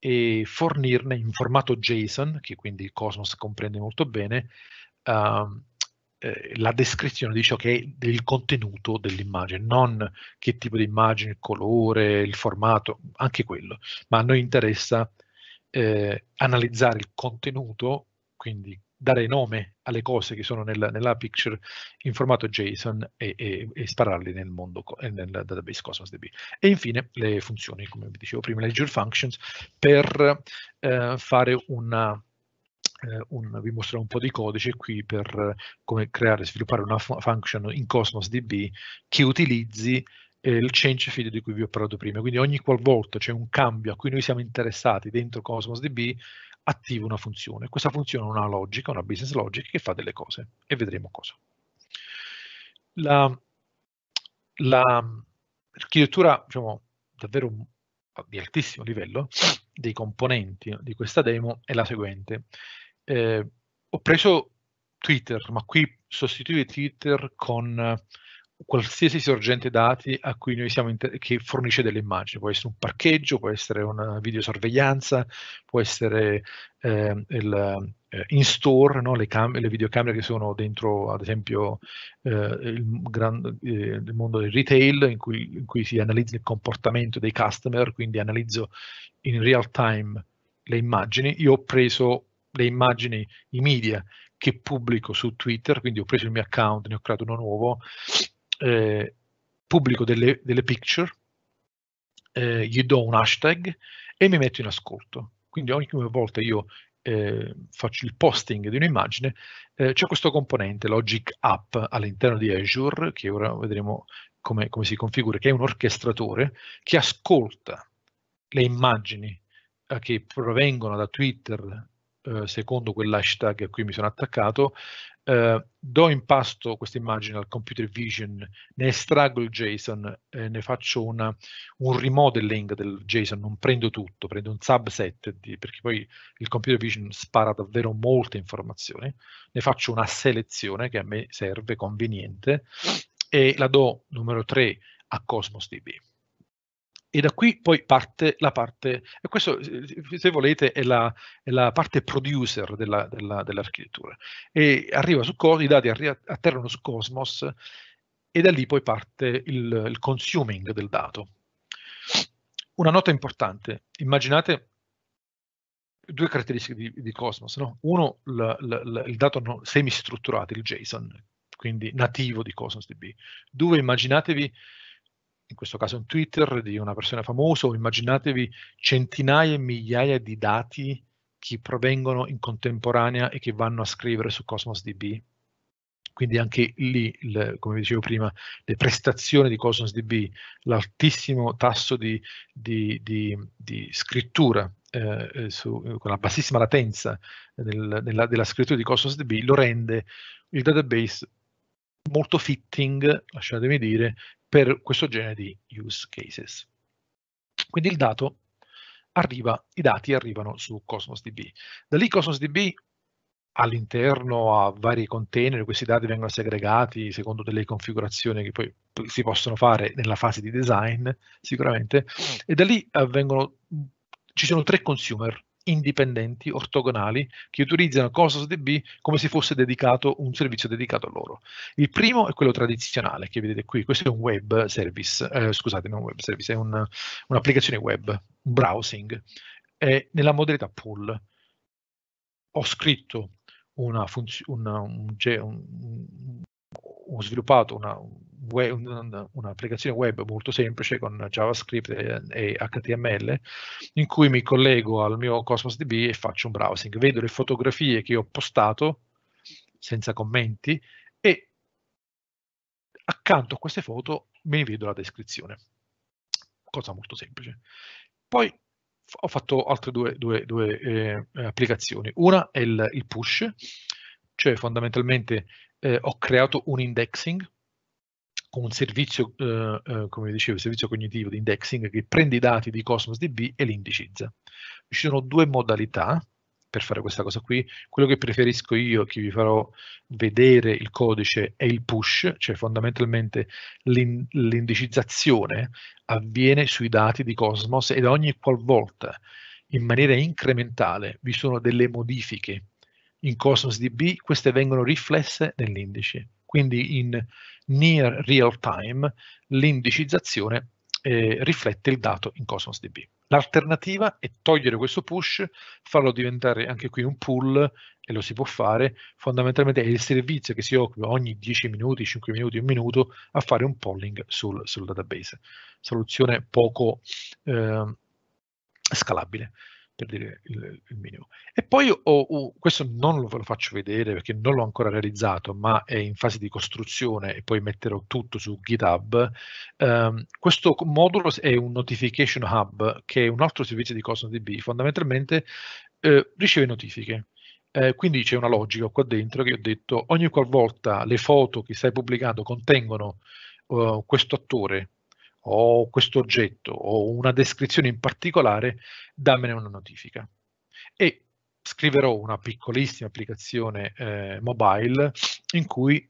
e fornirne in formato JSON, che quindi Cosmos comprende molto bene, uh, eh, la descrizione di ciò che è del contenuto dell'immagine, non che tipo di immagine, il colore, il formato, anche quello, ma a noi interessa eh, analizzare il contenuto, quindi dare nome alle cose che sono nel, nella picture in formato JSON e, e, e spararli nel, mondo, eh, nel database Cosmos DB. E infine le funzioni, come vi dicevo prima, le dual functions per eh, fare una eh, un, vi mostrerò un po' di codice qui per eh, come creare e sviluppare una function in Cosmos DB che utilizzi eh, il change field di cui vi ho parlato prima. Quindi ogni qualvolta c'è un cambio a cui noi siamo interessati dentro Cosmos DB, attiva una funzione. Questa funzione è una logica, una business logic che fa delle cose e vedremo cosa. l'architettura, la, diciamo, davvero di altissimo livello dei componenti di questa demo è la seguente eh, ho preso Twitter, ma qui sostituire Twitter con eh, qualsiasi sorgente dati a cui noi siamo inter- che fornisce delle immagini, può essere un parcheggio, può essere una videosorveglianza, può essere eh, il, eh, in store, no? le, cam- le, videocamere che sono dentro ad esempio eh, il, gran- eh, il, mondo del retail in cui, in cui, si analizza il comportamento dei customer, quindi analizzo in real time le immagini. Io ho preso le immagini, i media che pubblico su Twitter, quindi ho preso il mio account, ne ho creato uno nuovo, eh, pubblico delle, delle picture, eh, gli do un hashtag e mi metto in ascolto. Quindi ogni volta io eh, faccio il posting di un'immagine, eh, c'è questo componente Logic App all'interno di Azure, che ora vedremo come, come, si configura, che è un orchestratore che ascolta le immagini eh, che provengono da Twitter, eh, secondo quell'hashtag a cui mi sono attaccato, eh, do in pasto questa immagine al computer vision, ne estraggo il JSON, eh, ne faccio una, un remodeling del JSON, non prendo tutto, prendo un subset, di, perché poi il computer vision spara davvero molte informazioni, ne faccio una selezione che a me serve, conveniente, e la do numero 3 a Cosmos DB. E da qui poi parte la parte, e questo se volete è la, è la parte producer della, della, dell'architettura. E arriva su Cosmos, i dati atterrano su Cosmos e da lì poi parte il, il consuming del dato. Una nota importante, immaginate due caratteristiche di, di Cosmos. No? Uno, l, l, il dato no, semistrutturato, il JSON, quindi nativo di Cosmos DB. Due, immaginatevi in questo caso un Twitter di una persona famosa, o immaginatevi centinaia e migliaia di dati che provengono in contemporanea e che vanno a scrivere su Cosmos DB. Quindi anche lì, il, come dicevo prima, le prestazioni di Cosmos DB, l'altissimo tasso di, di, di, di scrittura eh, eh su, eh, con la bassissima latenza del, della, della, scrittura di Cosmos DB lo rende il database molto fitting, lasciatemi dire, per questo genere di use cases. Quindi il dato arriva, i dati arrivano su Cosmos DB. Da lì Cosmos DB all'interno a vari container, questi dati vengono segregati secondo delle configurazioni che poi si possono fare nella fase di design sicuramente mm. e da lì avvengono, ci sono tre consumer indipendenti, ortogonali, che utilizzano CorsosDB come se fosse dedicato un servizio dedicato a loro. Il primo è quello tradizionale che vedete qui, questo è un web service, eh, scusate, non un web service, è un, un'applicazione web, un browsing, è nella modalità pull. Ho scritto una funzione, un, un, ho sviluppato una, web, un'applicazione web molto semplice con JavaScript e, HTML in cui mi collego al mio Cosmos DB e faccio un browsing. Vedo le fotografie che ho postato senza commenti e accanto a queste foto mi vedo la descrizione. Cosa molto semplice. Poi ho fatto altre due, due, due eh, applicazioni. Una è il, il push, cioè fondamentalmente eh, ho creato un indexing con un servizio, eh, eh, come dicevo, servizio cognitivo di indexing che prende i dati di Cosmos DB e li indicizza. Ci sono due modalità per fare questa cosa qui. Quello che preferisco io, che vi farò vedere il codice, è il push, cioè fondamentalmente l'indicizzazione avviene sui dati di Cosmos ed ogni qualvolta in maniera incrementale vi sono delle modifiche in Cosmos DB, queste vengono riflesse nell'indice quindi in near real time l'indicizzazione eh, riflette il dato in Cosmos DB. L'alternativa è togliere questo push, farlo diventare anche qui un pull e lo si può fare, fondamentalmente è il servizio che si occupa ogni 10 minuti, 5 minuti, 1 minuto a fare un polling sul, sul database. Soluzione poco eh, scalabile per dire il, il minimo. E poi ho, ho, questo non ve lo faccio vedere perché non l'ho ancora realizzato, ma è in fase di costruzione e poi metterò tutto su GitHub. Um, questo modulo è un notification hub che è un altro servizio di CosmoDB, fondamentalmente eh, riceve notifiche. Eh, quindi c'è una logica qua dentro che ho detto ogni qualvolta le foto che stai pubblicando contengono uh, questo attore o questo oggetto o una descrizione in particolare, dammene una notifica. E scriverò una piccolissima applicazione eh, mobile in cui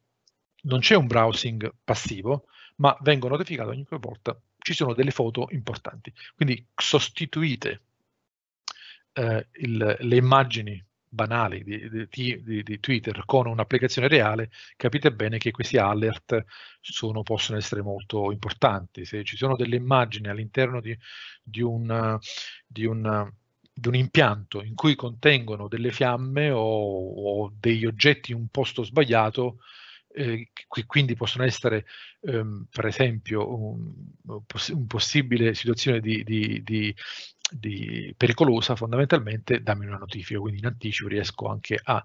non c'è un browsing passivo, ma vengo notificato ogni volta ci sono delle foto importanti. Quindi sostituite eh, il, le immagini banali di, di, di, Twitter con un'applicazione reale, capite bene che questi alert sono, possono essere molto importanti. Se ci sono delle immagini all'interno di, di un, un, un, impianto in cui contengono delle fiamme o, o degli oggetti in un posto sbagliato, eh, che quindi possono essere ehm, per esempio una un, un possibile situazione di, di, di, di pericolosa fondamentalmente dammi una notifica, quindi in anticipo riesco anche a,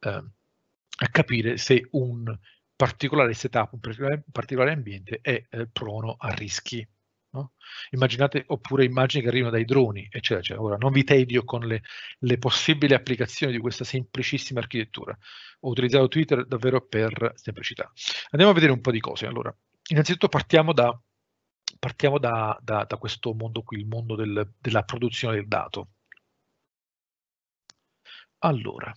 eh, a capire se un particolare setup, un particolare, un particolare ambiente è eh, prono a rischi. No? Immaginate oppure immagini che arrivano dai droni, eccetera, eccetera. Ora non vi tedio con le, le possibili applicazioni di questa semplicissima architettura. Ho utilizzato Twitter davvero per semplicità. Andiamo a vedere un po' di cose. Allora, innanzitutto partiamo da partiamo da, da, da questo mondo qui, il mondo del, della produzione del dato. Allora,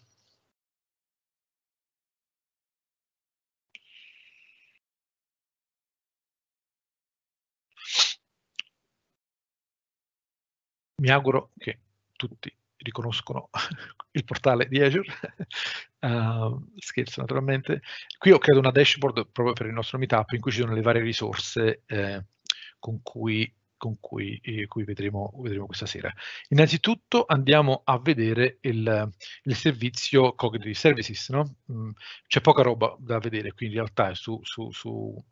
mi auguro che tutti riconoscono [LAUGHS] il portale di Azure, uh, [LAUGHS] scherzo naturalmente. Qui ho creato una dashboard proprio per il nostro meetup in cui ci sono le varie risorse eh, con cui, con cui, eh, cui vedremo, vedremo, questa sera. Innanzitutto andiamo a vedere il, il servizio Cognitive Services. No? Mm, c'è poca roba da vedere qui in realtà su, su, su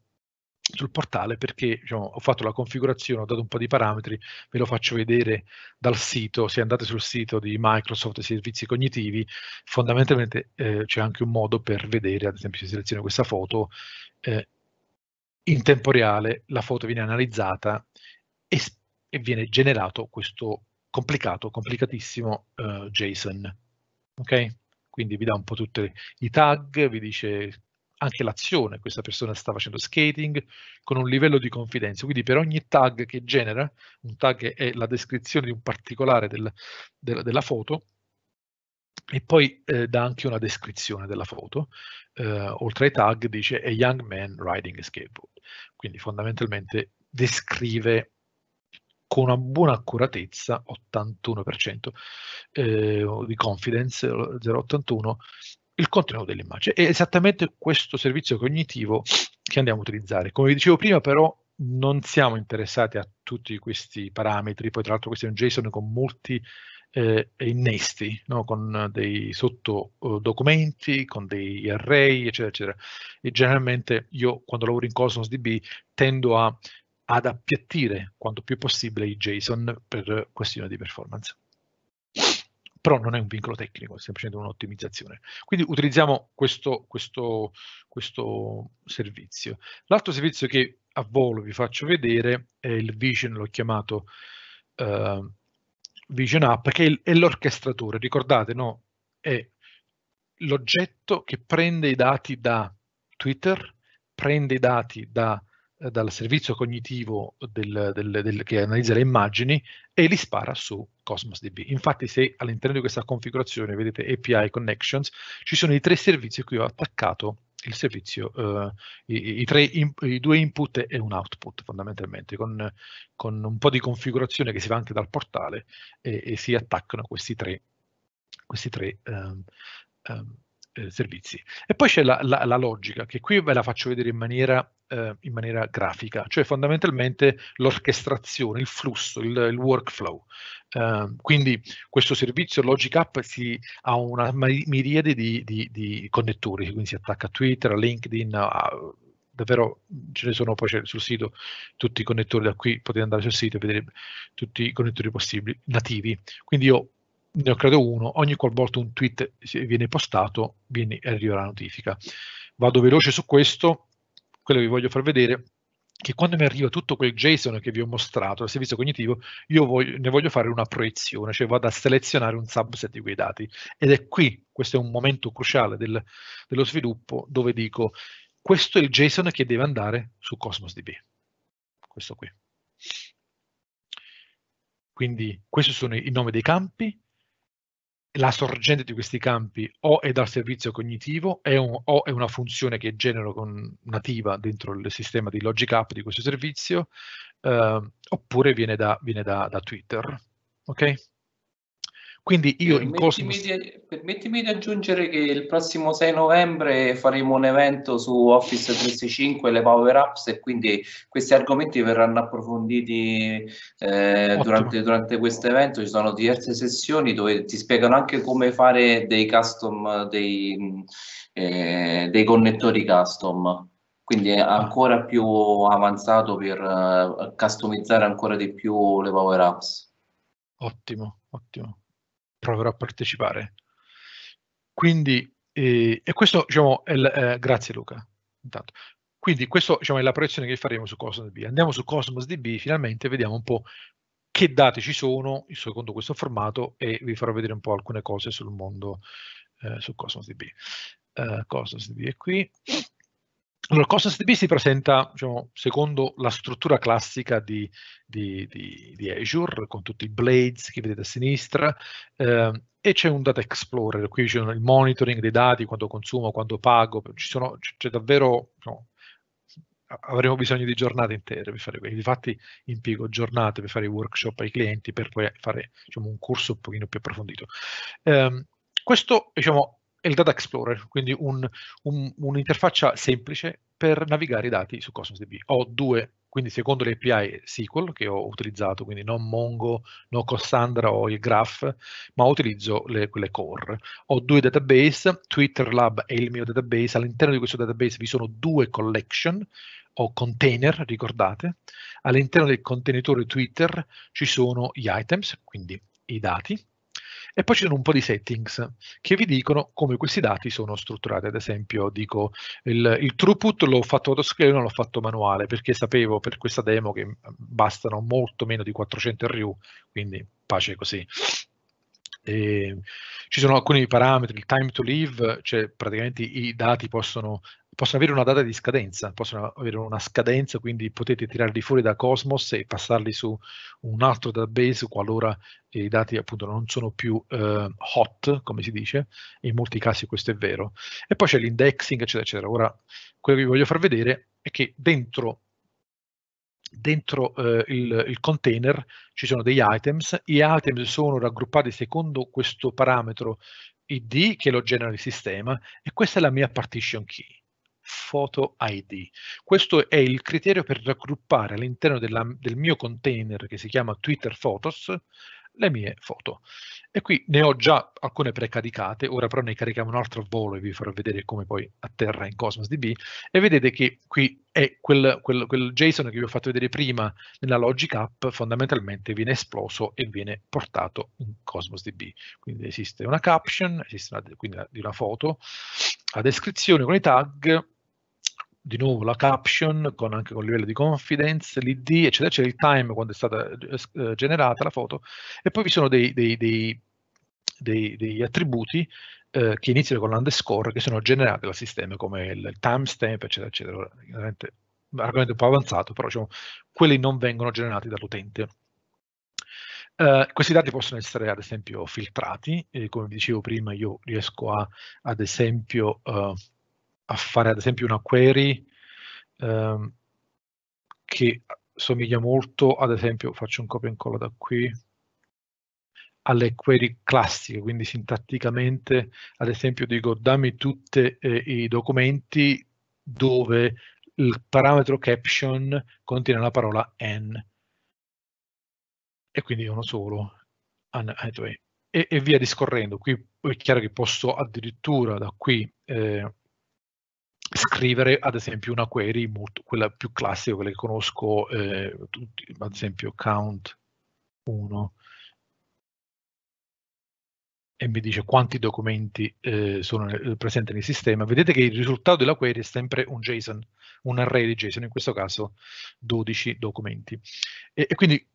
sul portale perché diciamo, ho fatto la configurazione, ho dato un po' di parametri, ve lo faccio vedere dal sito, se andate sul sito di Microsoft Servizi Cognitivi, fondamentalmente eh, c'è anche un modo per vedere, ad esempio se seleziono questa foto, eh, in tempo reale la foto viene analizzata e, e viene generato questo complicato, complicatissimo uh, JSON. Ok? Quindi vi dà un po' tutti i tag, vi dice anche l'azione, questa persona sta facendo skating con un livello di confidenza, quindi per ogni tag che genera, un tag è la descrizione di un particolare del, del, della foto, e poi eh, dà anche una descrizione della foto, eh, oltre ai tag dice a young man riding a skateboard, quindi fondamentalmente descrive con una buona accuratezza 81% eh, di confidence 081 eh, il contenuto dell'immagine. È esattamente questo servizio cognitivo che andiamo a utilizzare. Come vi dicevo prima però non siamo interessati a tutti questi parametri, poi tra l'altro questo è un JSON con molti eh, innesti no? con dei sottodocumenti, eh, con dei array, eccetera, eccetera. E generalmente io quando lavoro in Cosmos DB tendo a, ad appiattire quanto più possibile i JSON per questione di performance. Però non è un vincolo tecnico, è semplicemente un'ottimizzazione. Quindi utilizziamo questo, questo, questo servizio. L'altro servizio che a volo vi faccio vedere è il Vision, l'ho chiamato eh, Vision App, che è l'orchestratore, ricordate, no? È l'oggetto che prende i dati da Twitter, prende i dati da, eh, dal servizio cognitivo del, del, del, che analizza le immagini e li spara su Cosmos DB. Infatti se all'interno di questa configurazione vedete API Connections ci sono i tre servizi a cui ho attaccato il servizio, eh, i, i, tre, in, i, due input e un output fondamentalmente, con, con, un po' di configurazione che si va anche dal portale e, e si attaccano questi tre, questi tre um, um, servizi. E poi c'è la, la, la, logica, che qui ve la faccio vedere in maniera eh, in maniera grafica, cioè fondamentalmente l'orchestrazione, il flusso, il, il workflow. Uh, quindi questo servizio Logic App si, ha una miriade di, di, di, connettori, quindi si attacca a Twitter, a LinkedIn, a, davvero ce ne sono poi cioè, sul sito tutti i connettori da qui potete andare sul sito e vedere tutti i connettori possibili nativi quindi io ne ho creato uno ogni qualvolta un tweet viene postato viene, arriva la notifica vado veloce su questo quello che vi voglio far vedere che quando mi arriva tutto quel JSON che vi ho mostrato il servizio cognitivo, io voglio, ne voglio fare una proiezione, cioè vado a selezionare un subset di quei dati. Ed è qui, questo è un momento cruciale del, dello sviluppo, dove dico, questo è il JSON che deve andare su Cosmos DB. Questo qui. Quindi questi sono i nomi dei campi, la sorgente di questi campi o è dal servizio cognitivo è un, o è una funzione che genero con, nativa dentro il sistema di logic app di questo servizio eh, oppure viene da, viene da, da Twitter. Okay? Quindi io in Cosmos... Di, permettimi di aggiungere che il prossimo 6 novembre faremo un evento su Office 365 le Power Apps e quindi questi argomenti verranno approfonditi eh, durante, durante questo evento. Ci sono diverse sessioni dove ti spiegano anche come fare dei custom, dei, eh, dei connettori custom. Quindi è ah. ancora più avanzato per uh, customizzare ancora di più le Power Apps. Ottimo, ottimo proverò a partecipare. Quindi, eh, e questo, diciamo, è l, eh, grazie Luca, intanto. Quindi questa diciamo, è la proiezione che faremo su Cosmos DB. Andiamo su Cosmos DB, finalmente vediamo un po' che dati ci sono secondo questo formato e vi farò vedere un po' alcune cose sul mondo eh, su Cosmos DB. Uh, eh, Cosmos DB è qui. Allora, DB si presenta diciamo, secondo la struttura classica di, di, di, di, Azure, con tutti i blades che vedete a sinistra, eh, e c'è un data explorer, qui c'è il monitoring dei dati, quando consumo, quando pago, c'è davvero, no, diciamo, avremo bisogno di giornate intere per fare questo, infatti impiego giornate per fare i workshop ai clienti, per poi fare diciamo, un corso un pochino più approfondito. Eh, questo diciamo, è il Data Explorer, quindi un, un, un'interfaccia semplice per navigare i dati su Cosmos DB. Ho due, quindi secondo le API SQL che ho utilizzato, quindi non Mongo, non Cassandra o il Graph, ma utilizzo le, quelle core. Ho due database, Twitter Lab è il mio database, all'interno di questo database vi sono due collection o container, ricordate, all'interno del contenitore Twitter ci sono gli items, quindi i dati, e poi ci sono un po' di settings che vi dicono come questi dati sono strutturati. Ad esempio, dico il, il throughput l'ho fatto autoscale, non l'ho fatto manuale, perché sapevo per questa demo che mm, bastano molto meno di 400 RU, quindi pace così. E ci sono alcuni parametri, il time to live, cioè praticamente i dati possono possono avere una data di scadenza, possono avere una scadenza, quindi potete tirarli fuori da Cosmos e passarli su un altro database qualora eh, i dati appunto non sono più eh, hot, come si dice, in molti casi questo è vero. E poi c'è l'indexing, eccetera, eccetera. Ora, quello che vi voglio far vedere è che dentro dentro eh, il, il, container ci sono degli items, gli items sono raggruppati secondo questo parametro id che lo genera il sistema e questa è la mia partition key photo ID. Questo è il criterio per raggruppare all'interno del mio container che si chiama Twitter Photos le mie foto. E qui ne ho già alcune precaricate, ora però ne carichiamo un'altra al volo e vi farò vedere come poi atterra in Cosmos DB. E vedete che qui è quel, quel, quel JSON che vi ho fatto vedere prima nella Logic App, fondamentalmente viene esploso e viene portato in Cosmos DB. Quindi esiste una caption, esiste una, quindi una, una foto, la descrizione con i tag, di nuovo la caption con anche con il livello di confidence, l'id, eccetera, c'è il time quando è stata eh, generata la foto e poi vi sono dei, dei, dei, degli attributi eh, che iniziano con l'underscore che sono generati dal sistema come il, timestamp, eccetera, eccetera. Ora, chiaramente argomento un po' avanzato, però diciamo, quelli non vengono generati dall'utente. Uh, questi dati possono essere ad esempio filtrati, e come vi dicevo prima io riesco a ad esempio uh, a fare ad esempio una query ehm, che somiglia molto, ad esempio faccio un copia e incolla da qui, alle query classiche, quindi sintatticamente, ad esempio dico dammi tutti eh, i documenti dove il parametro caption contiene la parola n e quindi uno solo e, e, via discorrendo qui è chiaro che posso addirittura da qui eh, scrivere ad esempio una query, molto, quella più classica, quella che conosco, eh, tutti, ad esempio count 1 e mi dice quanti documenti eh, sono eh, presenti nel sistema, vedete che il risultato della query è sempre un JSON, un array di JSON, in questo caso 12 documenti. E, e quindi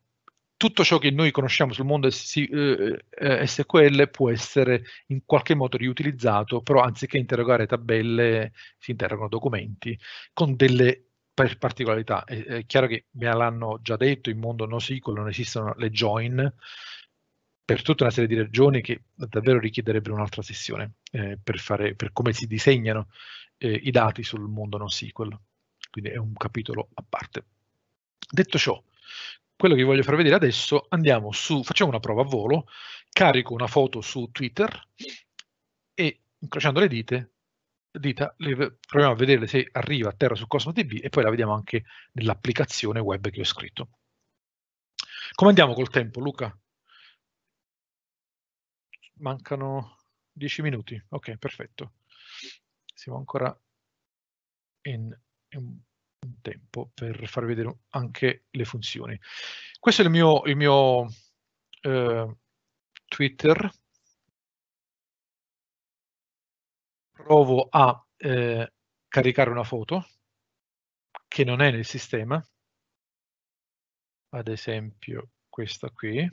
tutto ciò che noi conosciamo sul mondo SQL eh, può essere in qualche modo riutilizzato, però anziché interrogare tabelle si interrogano documenti con delle particolarità. È, chiaro che me l'hanno già detto, in mondo NoSQL non esistono le join per tutta una serie di ragioni che davvero richiederebbero un'altra sessione eh, per, fare, per, come si disegnano eh, i dati sul mondo NoSQL. Quindi è un capitolo a parte. Detto ciò, quello che vi voglio far vedere adesso, andiamo su, facciamo una prova a volo, carico una foto su Twitter e incrociando le dite, dita, le, proviamo a vedere se arriva a terra su CosmoDB e poi la vediamo anche nell'applicazione web che ho scritto. Come andiamo col tempo, Luca? Mancano 10 minuti, ok, perfetto. Siamo ancora in, in un tempo per far vedere anche le funzioni. Questo è il mio, il mio eh, Twitter. Provo a eh, caricare una foto che non è nel sistema, ad esempio questa qui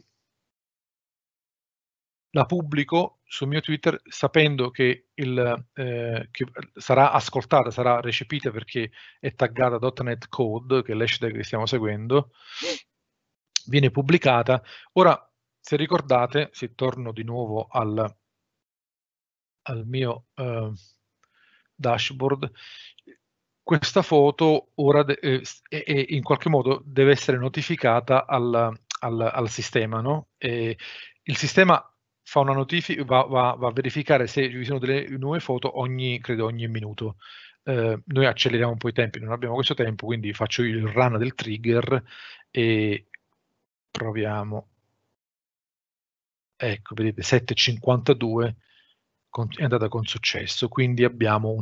la pubblico sul mio Twitter sapendo che, il, eh, che sarà ascoltata, sarà recepita perché è taggata .NET Code, che è l'hashtag che stiamo seguendo, viene pubblicata. Ora, se ricordate, se torno di nuovo al, al mio eh, dashboard, questa foto ora eh, eh, in qualche modo deve essere notificata al, al, al sistema. No? il sistema fa una notifica, va, va, va, a verificare se ci sono delle nuove foto ogni, credo, ogni minuto. Eh, noi acceleriamo un po' i tempi, non abbiamo questo tempo, quindi faccio il run del trigger e proviamo. Ecco, vedete, 7.52 è andata con successo, quindi abbiamo,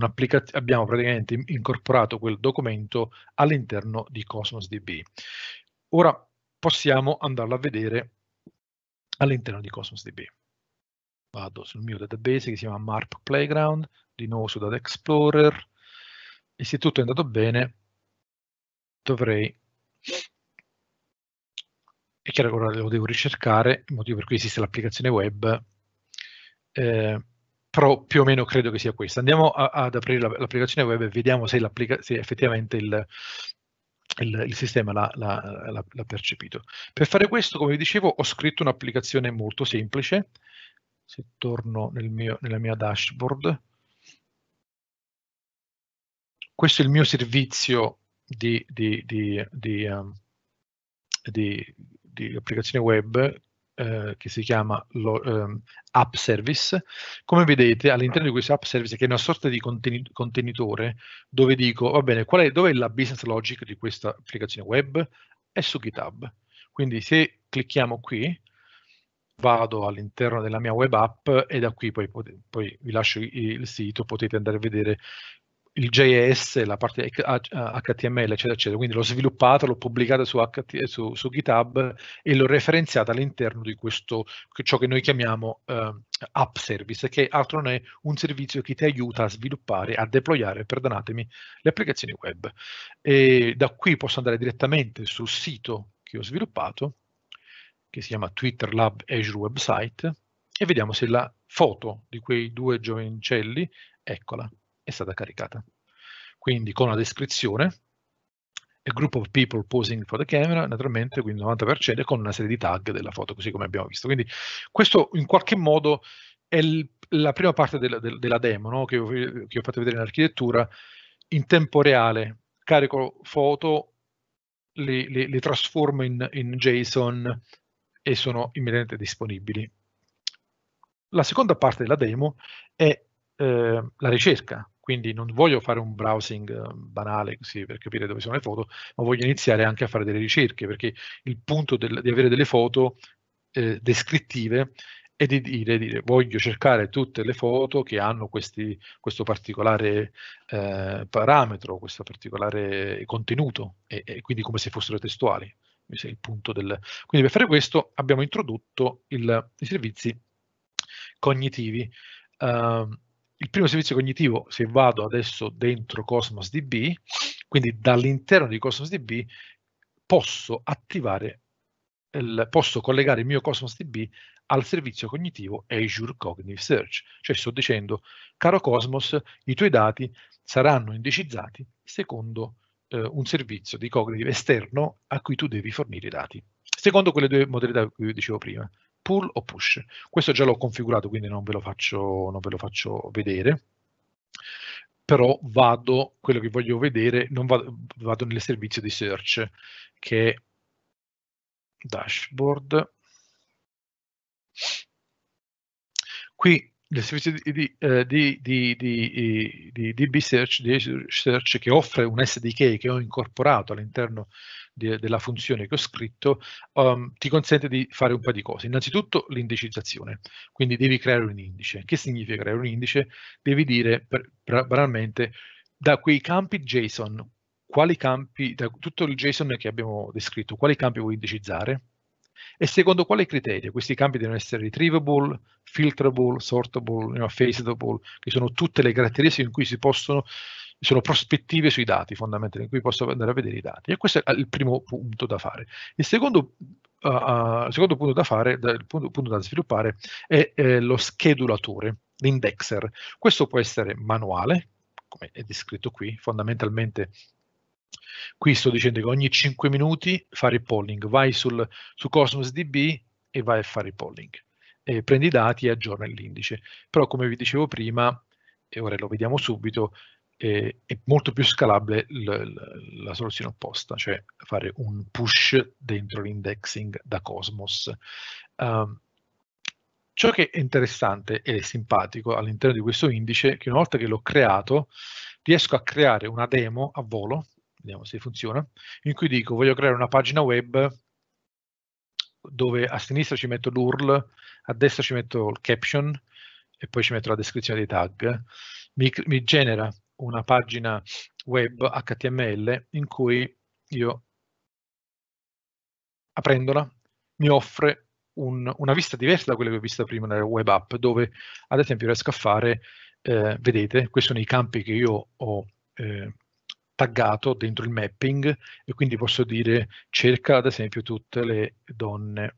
abbiamo praticamente incorporato quel documento all'interno di Cosmos DB. Ora possiamo andarlo a vedere all'interno di Cosmos DB vado sul mio database che si chiama Marp Playground, di nuovo su Data Explorer, e se tutto è andato bene dovrei è chiaro che ora lo devo ricercare, il motivo per cui esiste l'applicazione web, eh, però più o meno credo che sia questa. Andiamo a, ad aprire l'applicazione web e vediamo se, se effettivamente il, il, il sistema l'ha percepito. Per fare questo, come vi dicevo, ho scritto un'applicazione molto semplice se torno nel mio, nella mia dashboard, questo è il mio servizio di, di, di, di um, applicazione web eh, che si chiama lo, um, App Service. Come vedete all'interno di questo App Service, che è una sorta di contenitore, dove dico, va bene, qual è, dov'è la business logic di questa applicazione web? È su GitHub. Quindi se clicchiamo qui, vado all'interno della mia web app e da qui poi, poi vi lascio il sito, potete andare a vedere il JS, la parte HTML, eccetera, eccetera. Quindi l'ho sviluppata, l'ho pubblicata su, HT, su, su, GitHub e l'ho referenziata all'interno di questo, ciò che noi chiamiamo eh, app service, che altro non è un servizio che ti aiuta a sviluppare, a deployare, perdonatemi, le applicazioni web. E da qui posso andare direttamente sul sito che ho sviluppato che si chiama Twitter Lab Azure Website e vediamo se la foto di quei due giovincelli, eccola, è stata caricata. Quindi con la descrizione, a group of people posing for the camera, naturalmente quindi 90% con una serie di tag della foto, così come abbiamo visto. Quindi questo in qualche modo è la prima parte della, della demo no? che, ho, che ho fatto vedere in architettura, in tempo reale, carico foto le, le, le, trasformo in, in JSON, e sono immediatamente disponibili. La seconda parte della demo è eh, la ricerca, quindi non voglio fare un browsing eh, banale così per capire dove sono le foto, ma voglio iniziare anche a fare delle ricerche, perché il punto del, di avere delle foto eh, descrittive è di dire, dire, voglio cercare tutte le foto che hanno questi, questo particolare eh, parametro, questo particolare contenuto, e, e, quindi come se fossero testuali mi sa il punto del... Quindi per fare questo abbiamo introdotto il, i servizi cognitivi. Uh, il primo servizio cognitivo, se vado adesso dentro Cosmos DB, quindi dall'interno di Cosmos DB posso attivare, il, posso collegare il mio Cosmos DB al servizio cognitivo Azure Cognitive Search. Cioè sto dicendo, caro Cosmos, i tuoi dati saranno indicizzati secondo eh, un servizio di cognitive esterno a cui tu devi fornire i dati, secondo quelle due modalità che vi dicevo prima, pull o push. Questo già l'ho configurato, quindi non ve lo faccio, ve lo faccio vedere però vado, quello che voglio vedere, non vado, vado nel servizio di search che è dashboard. Qui il servizio eh, di, di, di, di, DB Search, di Search che offre un SDK che ho incorporato all'interno della funzione che ho scritto, um, ti consente di fare un paio di cose. Innanzitutto l'indicizzazione, quindi devi creare un indice. Che significa creare un indice? Devi dire per, per, banalmente da quei campi JSON, quali campi, da tutto il JSON che abbiamo descritto, quali campi vuoi indicizzare? E secondo quale criterio? Questi campi devono essere retrievable, filterable, sortable, you know, faceable, che sono tutte le caratteristiche in cui si possono, sono prospettive sui dati fondamentalmente, in cui posso andare a vedere i dati. E questo è il primo punto da fare. Il secondo, uh, uh, secondo punto da fare, il punto, punto da sviluppare, è eh, lo schedulatore, l'indexer. Questo può essere manuale, come è descritto qui, fondamentalmente Qui sto dicendo che ogni 5 minuti fare il polling, vai sul, su Cosmos DB e vai a fare il polling. E prendi i dati e aggiorna l'indice. Però come vi dicevo prima, e ora lo vediamo subito, eh, è molto più scalabile la soluzione opposta, cioè fare un push dentro l'indexing da Cosmos. Um, ciò che è interessante e simpatico all'interno di questo indice è che una volta che l'ho creato, riesco a creare una demo a volo vediamo se funziona, in cui dico voglio creare una pagina web dove a sinistra ci metto l'URL, a destra ci metto il caption e poi ci metto la descrizione dei tag, mi, mi genera una pagina web HTML in cui io aprendola mi offre un, una vista diversa da quella che ho vista prima nella web app, dove ad esempio riesco a fare, eh, vedete, questi sono i campi che io ho eh, taggato dentro il mapping e quindi posso dire cerca ad esempio tutte le donne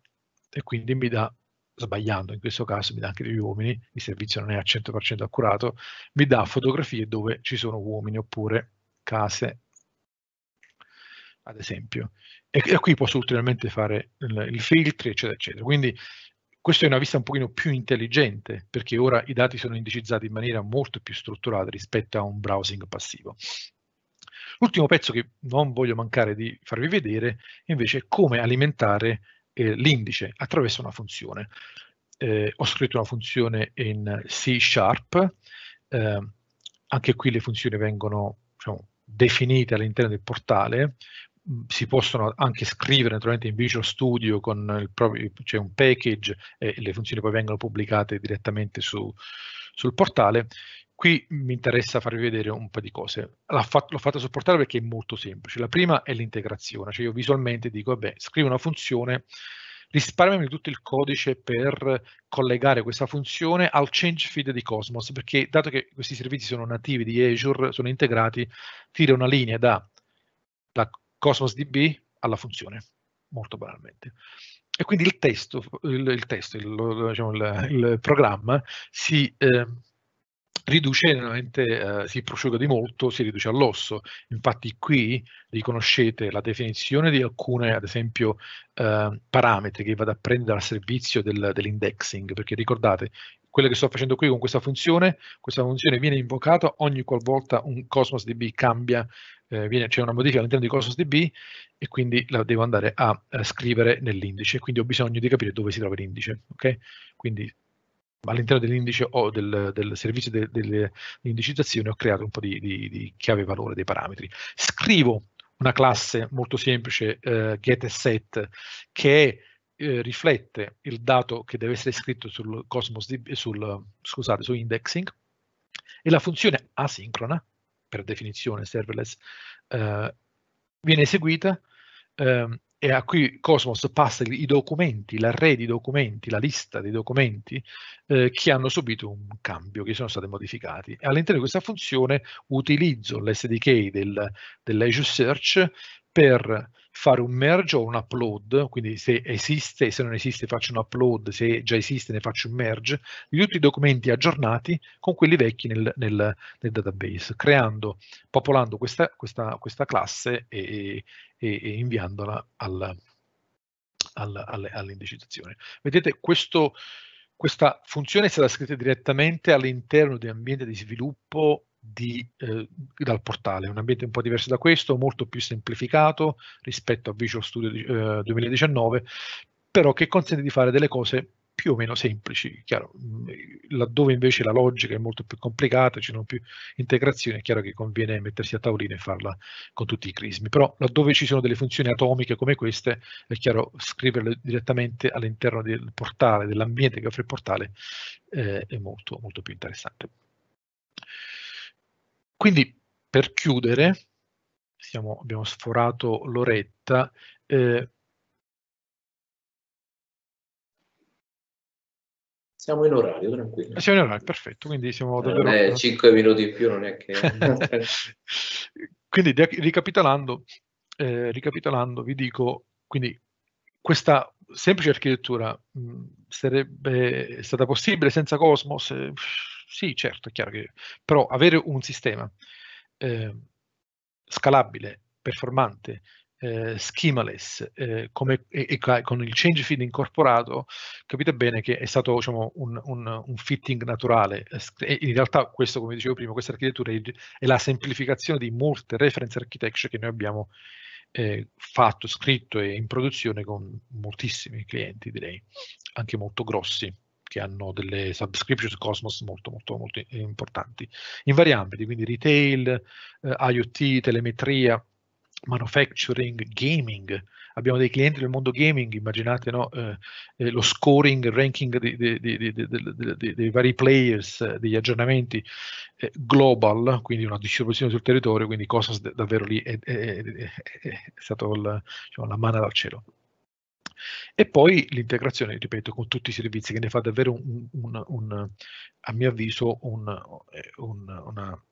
e quindi mi dà sbagliando in questo caso mi dà anche degli uomini, il servizio non è al 100% accurato, mi dà fotografie dove ci sono uomini oppure case, ad esempio. E, e qui posso ulteriormente fare il, il filtri, eccetera, eccetera. Quindi questa è una vista un pochino più intelligente, perché ora i dati sono indicizzati in maniera molto più strutturata rispetto a un browsing passivo. L'ultimo pezzo che non voglio mancare di farvi vedere invece è come alimentare eh, l'indice attraverso una funzione. Eh, ho scritto una funzione in C Sharp, eh, anche qui le funzioni vengono diciamo, definite all'interno del portale, mm, si possono anche scrivere naturalmente in Visual Studio con c'è un package e le funzioni poi vengono pubblicate direttamente su, sul portale Qui mi interessa farvi vedere un paio di cose. L'ho fatto, l'ho fatto sopportare perché è molto semplice. La prima è l'integrazione, cioè io visualmente dico, vabbè, scrivo una funzione, risparmiami tutto il codice per collegare questa funzione al change feed di Cosmos, perché dato che questi servizi sono nativi di Azure, sono integrati, tira una linea da, da Cosmos DB alla funzione, molto banalmente. E quindi il testo, il, il, testo, il, diciamo il programma si... Eh, riduce veramente, eh, si prosciuga di molto, si riduce all'osso. Infatti qui riconoscete la definizione di alcune, ad esempio, eh, parametri che vado a prendere al servizio del, dell'indexing, perché ricordate, quello che sto facendo qui con questa funzione, questa funzione viene invocata ogni qualvolta un Cosmos DB cambia, eh, c'è cioè una modifica all'interno di Cosmos DB e quindi la devo andare a, a eh, scrivere nell'indice, quindi ho bisogno di capire dove si trova l'indice, ok? Quindi all'interno dell'indice o del, del servizio dell'indicizzazione de, ho creato un po' di, di, di, chiave valore dei parametri. Scrivo una classe molto semplice, eh, get e set, che eh, riflette il dato che deve essere scritto sul Cosmos, sul, scusate, su indexing, e la funzione asincrona, per definizione serverless, eh, viene eseguita eh, e a cui Cosmos passa i documenti, l'array di documenti, la lista dei documenti eh, che hanno subito un cambio, che sono stati modificati. All'interno di questa funzione utilizzo l'SDK del, dell'Azure Search per fare un merge o un upload, quindi se esiste e se non esiste faccio un upload, se già esiste ne faccio un merge, di tutti i documenti aggiornati con quelli vecchi nel, nel, nel database, creando, popolando questa, questa, questa classe e, e, e inviandola al, al, all'indicizzazione. Vedete, questo, questa funzione sarà scritta direttamente all'interno di ambiente di sviluppo di, eh, dal portale, è un ambiente un po' diverso da questo, molto più semplificato rispetto a Visual Studio eh, 2019, però che consente di fare delle cose più o meno semplici, chiaro, mm, laddove invece la logica è molto più complicata, ci sono più integrazioni, è chiaro che conviene mettersi a tavolino e farla con tutti i crismi, però laddove ci sono delle funzioni atomiche come queste, è chiaro scriverle direttamente all'interno del portale, dell'ambiente che offre il portale, eh, è molto, molto più interessante. Quindi per chiudere, siamo, abbiamo sforato l'oretta, eh, Siamo in orario, tranquillo. Siamo in orario, perfetto, quindi siamo eh, davvero... Eh, 5 [LAUGHS] minuti in più non è che... [LAUGHS] quindi ricapitolando, eh, ricapitolando, vi dico, quindi questa semplice architettura mh, mm, sarebbe stata possibile senza Cosmos? Eh, sì, certo, è chiaro che... Però avere un sistema eh, scalabile, performante, eh, schemaless eh, come, e, e, con il change feed incorporato, capite bene che è stato diciamo, un, un, un, fitting naturale. Eh, e in realtà, questo, come dicevo prima, questa architettura è, la semplificazione di molte reference architecture che noi abbiamo eh, fatto, scritto e in produzione con moltissimi clienti, direi, anche molto grossi che hanno delle subscription su Cosmos molto, molto, molto importanti in vari ambiti, quindi retail, eh, IoT, telemetria, manufacturing, gaming. Abbiamo dei clienti del mondo gaming, immaginate no? eh, eh, lo scoring, il ranking dei vari players, eh, degli aggiornamenti eh, global, quindi una distribuzione sul territorio, quindi Cosmos davvero lì è, è, è, è stata diciamo, la mano dal cielo. E poi l'integrazione, ripeto, con tutti i servizi che ne fa davvero un, un, un a mio avviso, un, una,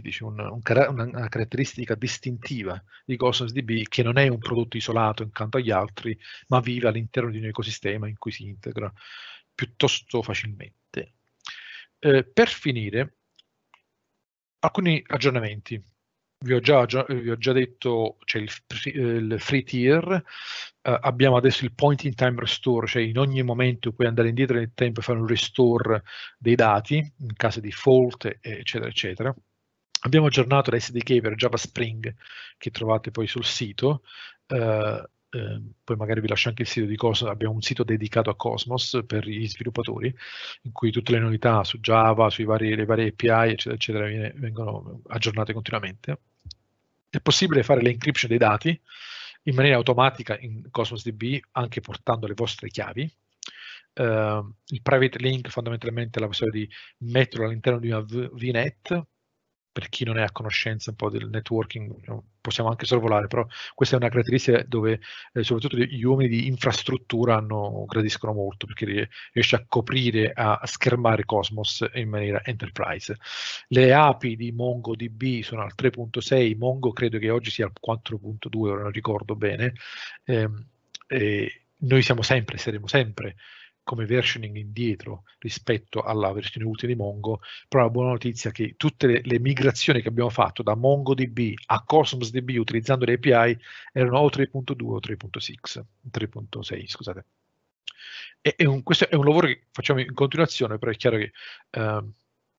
dice, una, una, caratteristica distintiva di Cosmos DB che non è un prodotto isolato incanto agli altri, ma vive all'interno di un ecosistema in cui si integra piuttosto facilmente. Eh, per finire, alcuni aggiornamenti vi ho già, già, vi ho già detto c'è cioè il, il, free tier, eh, abbiamo adesso il point in time restore, cioè in ogni momento puoi andare indietro nel tempo e fare un restore dei dati in caso di fault, eccetera, eccetera. Abbiamo aggiornato l'SDK per Java Spring che trovate poi sul sito. Eh, Ehm, poi magari vi lascio anche il sito di Cosmos, abbiamo un sito dedicato a Cosmos per gli sviluppatori, in cui tutte le novità su Java, sulle varie API, eccetera, eccetera, viene, vengono aggiornate continuamente. È possibile fare l'encryption dei dati in maniera automatica in Cosmos DB, anche portando le vostre chiavi. Uh, il private link fondamentalmente è la possibilità di metterlo all'interno di una VNet per chi non è a conoscenza un po' del networking, possiamo anche sorvolare, però questa è una caratteristica dove eh, soprattutto gli uomini di infrastruttura hanno, gradiscono molto perché riesce a coprire, a schermare Cosmos in maniera enterprise. Le API di MongoDB sono al 3.6, Mongo credo che oggi sia al 4.2, ora non ricordo bene, eh, noi siamo sempre, saremo sempre come versioning indietro rispetto alla versione utile di Mongo, però la buona notizia è che tutte le, le, migrazioni che abbiamo fatto da MongoDB a CosmosDB utilizzando le API erano o 3.2 o 3.6, 3.6 scusate. E, è un, questo è un lavoro che facciamo in continuazione, però è chiaro che eh,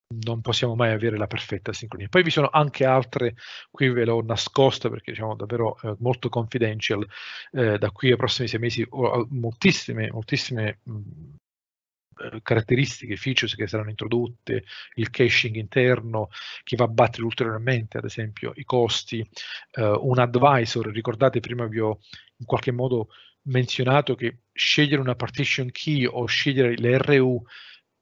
non possiamo mai avere la perfetta sincronia. Poi vi sono anche altre, qui ve l'ho nascosta perché diciamo davvero eh, molto confidential, eh, da qui ai prossimi sei mesi ho moltissime, moltissime mh, mm, eh, caratteristiche, features che saranno introdotte, il caching interno che va a battere ulteriormente, ad esempio, i costi, eh, un advisor, ricordate prima vi ho in qualche modo menzionato che scegliere una partition key o scegliere le RU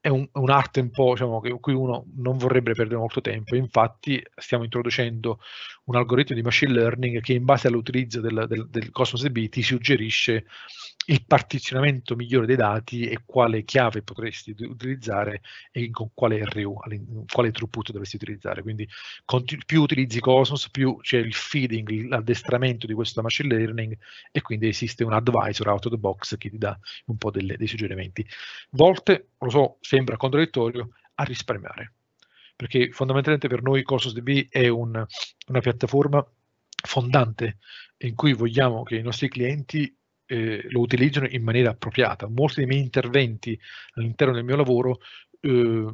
è, un, è un'arte un po' diciamo, che cui uno non vorrebbe perdere molto tempo, infatti stiamo introducendo un algoritmo di machine learning che in base all'utilizzo del, del, del Cosmos DB ti suggerisce il partizionamento migliore dei dati e quale chiave potresti utilizzare e con quale RU, quale throughput dovresti utilizzare. Quindi più utilizzi Cosmos, più c'è il feeding, l'addestramento di questo machine learning e quindi esiste un advisor out of the box che ti dà un po' delle, dei suggerimenti. Volte, lo so, sembra contraddittorio, a risparmiare perché fondamentalmente per noi Corsos DB è un, una piattaforma fondante in cui vogliamo che i nostri clienti eh, lo utilizzino in maniera appropriata. Molti dei miei interventi all'interno del mio lavoro eh,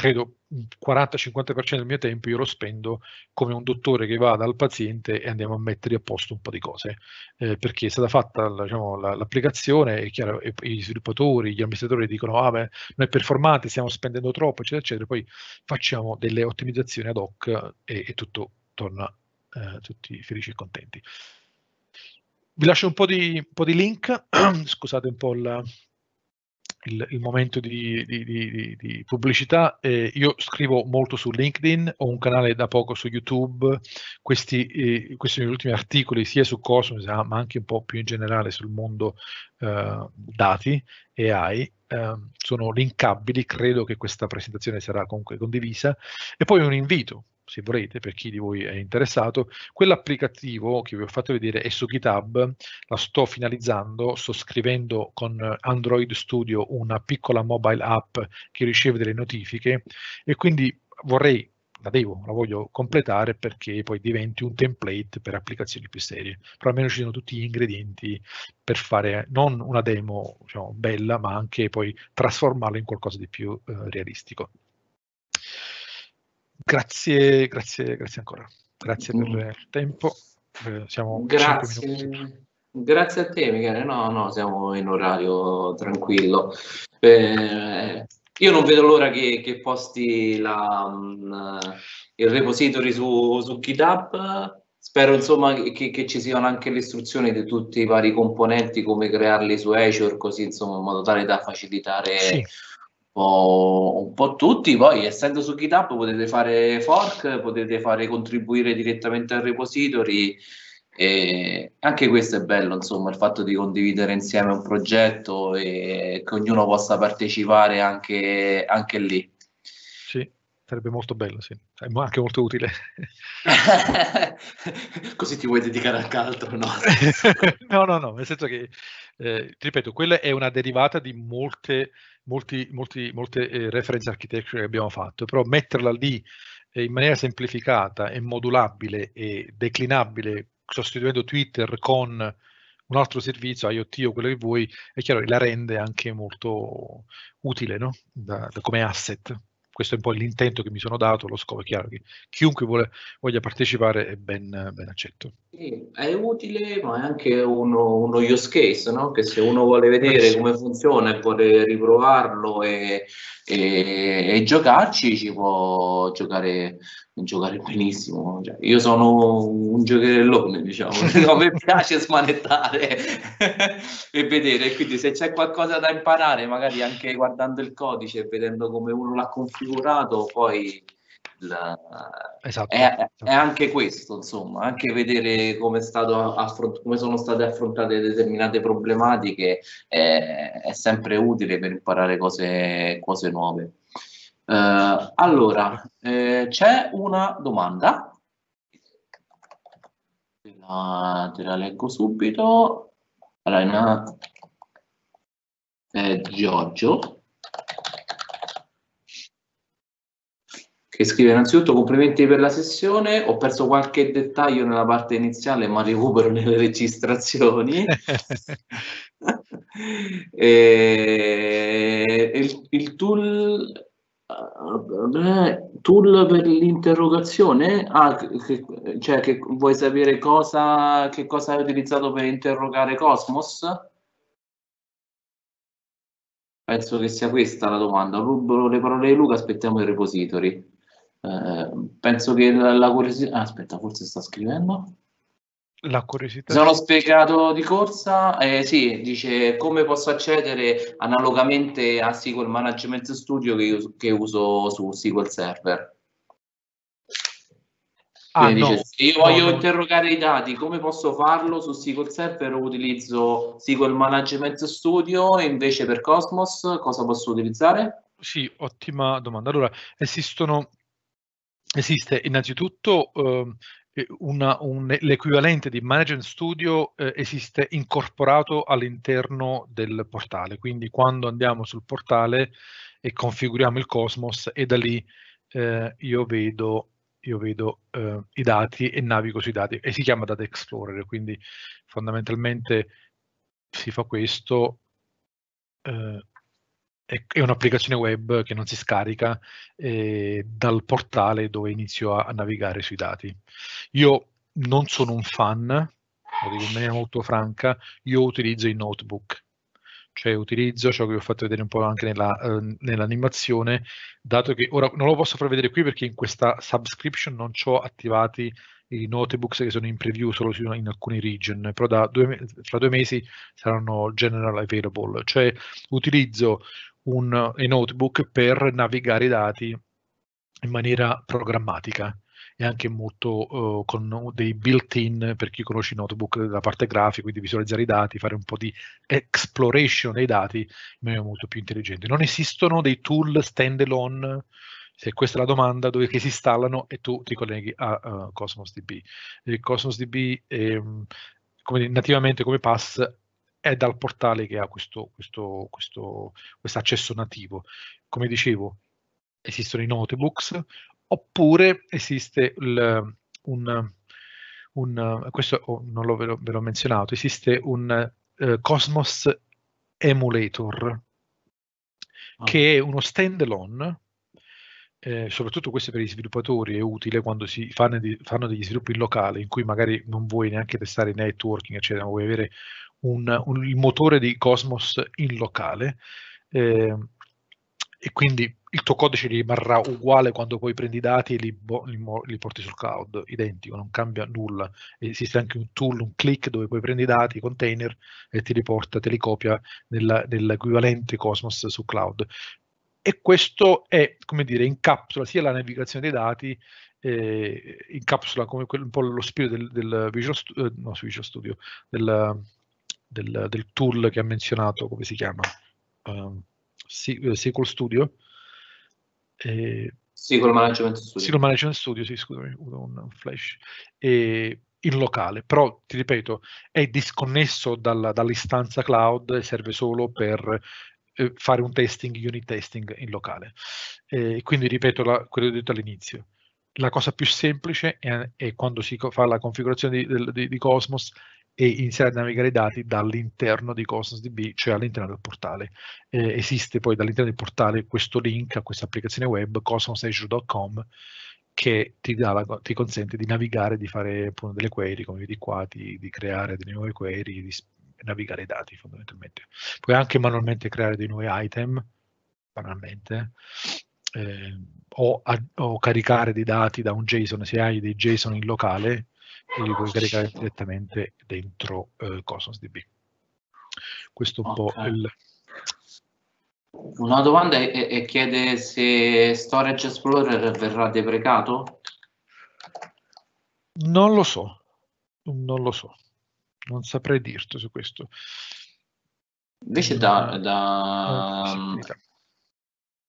credo il 40-50% del mio tempo io lo spendo come un dottore che va dal paziente e andiamo a mettere a posto un po' di cose, eh, perché è stata fatta diciamo, l'applicazione e, chiaro, i sviluppatori, gli amministratori dicono ah beh, non è performante, stiamo spendendo troppo, eccetera, eccetera, poi facciamo delle ottimizzazioni ad hoc e, e tutto torna eh, tutti felici e contenti. Vi lascio un po' di, un po di link, [CLEARS THROAT] scusate un po' la, il, il momento di, di, di, di pubblicità. Eh, io scrivo molto su LinkedIn, ho un canale da poco su YouTube, questi, eh, questi sono gli ultimi articoli sia su Cosmos ah, ma anche un po' più in generale sul mondo eh, dati e AI. Ehm, sono linkabili, credo che questa presentazione sarà comunque condivisa. E poi un invito, se volete, per chi di voi è interessato, quell'applicativo che vi ho fatto vedere è su GitHub, la sto finalizzando, sto scrivendo con Android Studio una piccola mobile app che riceve delle notifiche e quindi vorrei la devo, la voglio completare perché poi diventi un template per applicazioni più serie. Però almeno ci sono tutti gli ingredienti per fare non una demo diciamo, bella, ma anche poi trasformarla in qualcosa di più eh, realistico. Grazie, grazie, grazie ancora. Grazie mm. per il tempo. Eh, siamo grazie. Grazie a te Michele, no, no, siamo in orario tranquillo. Eh, io non vedo l'ora che, che posti la, mm, eh, il repository su, su, GitHub. Spero insomma che, che, ci siano anche le istruzioni di tutti i vari componenti, come crearli su Azure, così insomma in modo tale da facilitare sì po', un po' tutti. Poi, essendo su GitHub, potete fare fork, potete fare contribuire direttamente al repository. E anche questo è bello, insomma, il fatto di condividere insieme un progetto e che ognuno possa partecipare anche, anche lì. Sì, sarebbe molto bello, sì. ma anche molto utile. [LAUGHS] Così ti vuoi dedicare anche altro, no? [LAUGHS] no, no, no, nel senso che, eh, ripeto, quella è una derivata di molte molti, molti, molte eh, reference architecture che abbiamo fatto, però metterla lì eh, in maniera semplificata e modulabile e declinabile, sostituendo Twitter con un altro servizio, IoT o quello che vuoi, è chiaro che la rende anche molto utile no? da, da, come asset questo è un po' l'intento che mi sono dato, lo scopo è chiaro che chiunque vuole, voglia partecipare è ben, ben accetto. Sì, è utile, ma è anche uno, uno use case, no? che se uno vuole eh, vedere come funziona e vuole riprovarlo e, e, e giocarci, ci può giocare giocare benissimo. Cioè, io sono un giocherellone, diciamo, no, [LAUGHS] mi piace smanettare [LAUGHS] e vedere. Quindi, se c'è qualcosa da imparare, magari anche guardando il codice e vedendo come uno l'ha configurato, poi. La... Esatto, è, è, anche questo, insomma, anche vedere come, affront- come sono state affrontate determinate problematiche è, eh, è sempre utile per imparare cose, cose nuove. Eh, allora, eh, c'è una domanda, te la, te la leggo subito. Allora, una, eh, Giorgio, che scrive innanzitutto complimenti per la sessione, ho perso qualche dettaglio nella parte iniziale ma recupero [LAUGHS] nelle registrazioni. [LAUGHS] e, eh, il, il tool tool per l'interrogazione? Ah, che, cioè che vuoi sapere cosa, che cosa hai utilizzato per interrogare Cosmos? Penso che sia questa la domanda. Rubo le parole di Luca, aspettiamo i repository. Eh, penso che la, la curiosità... aspetta, forse sta scrivendo. La curiosità. Sono spiegato di corsa? Eh, sì, dice come posso accedere analogamente a SQL Management Studio che, uso, che uso su SQL Server. Ah, no. dice, se io voglio no. interrogare i dati, come posso farlo su SQL Server? Utilizzo SQL Management Studio e invece per Cosmos cosa posso utilizzare? Sì, ottima domanda. Allora, esistono Esiste innanzitutto eh, eh, una, un, l'equivalente di Management Studio eh, esiste incorporato all'interno del portale, quindi quando andiamo sul portale e configuriamo il Cosmos e da lì eh, io vedo, io vedo eh, i dati e navigo sui dati e si chiama Data Explorer, quindi fondamentalmente si fa questo, eh, è, un'applicazione web che non si scarica eh, dal portale dove inizio a, a navigare sui dati. Io non sono un fan, lo dico in maniera molto franca, io utilizzo i notebook, cioè utilizzo ciò che vi ho fatto vedere un po' anche eh, nell'animazione, eh, nell dato che ora non lo posso far vedere qui perché in questa subscription non ci ho attivati i notebooks che sono in preview solo in alcuni region, però due, fra due mesi saranno general available, cioè utilizzo un, eh, i notebook per navigare i dati in maniera programmatica e anche molto uh, con dei built-in per chi conosce i notebook la parte grafica, quindi visualizzare i dati, fare un po' di exploration dei dati in maniera molto più intelligente. Non esistono dei tool standalone se questa è la domanda, dove che si installano e tu ti colleghi a uh, Cosmos DB. Il Cosmos DB è, ehm, come, nativamente come pass è dal portale che ha questo, questo, questo accesso nativo. Come dicevo, esistono i notebooks, oppure esiste il, un, un, questo oh, non lo, ve l'ho menzionato, esiste un uh, Cosmos Emulator, ah. che è uno standalone, eh, soprattutto questo per gli sviluppatori è utile quando si fanno, di, fanno, degli sviluppi in locale in cui magari non vuoi neanche testare networking, eccetera, ma vuoi avere un, un, il motore di Cosmos in locale eh, e quindi il tuo codice rimarrà uguale quando poi prendi i dati e li, li, li, porti sul cloud, identico, non cambia nulla. Esiste anche un tool, un click dove poi prendi i dati, i container e ti riporta, te li copia nella, nell'equivalente Cosmos su cloud. E questo è, come dire, incapsula sia la navigazione dei dati eh, incapsula come quel, un po' lo spirito del, del Visual, Studio, eh, no, Visual Studio del, del, del, tool che ha menzionato, come si chiama? Uh, SQL Studio? E, SQL Management Studio. SQL Management Studio, sì, scusami, un, un flash. E, in locale, però ti ripeto, è disconnesso dalla, dall'istanza cloud e serve solo per eh, fare un testing, unit testing in locale. Eh, quindi ripeto la, quello che ho detto all'inizio. La cosa più semplice è, è quando si fa la configurazione di, di, di Cosmos e iniziare a navigare i dati dall'interno di CosmosDB, cioè all'interno del portale. Eh, esiste poi dall'interno del portale questo link a questa applicazione web, cosmosazure.com, che ti, la, ti, consente di navigare, di fare appunto, delle query, come vedi qua, di, di creare delle nuove query, di navigare i dati fondamentalmente. Puoi anche manualmente creare dei nuovi item, banalmente, eh, o, a, o, caricare dei dati da un JSON, se hai dei JSON in locale, e li puoi ah, caricare direttamente dentro eh, Cosmos DB. Questo un po' il... Una domanda è, è, chiede se Storage Explorer verrà deprecato? Non lo so, non lo so, non saprei dirti su questo. Invece mm. da, eh, da um,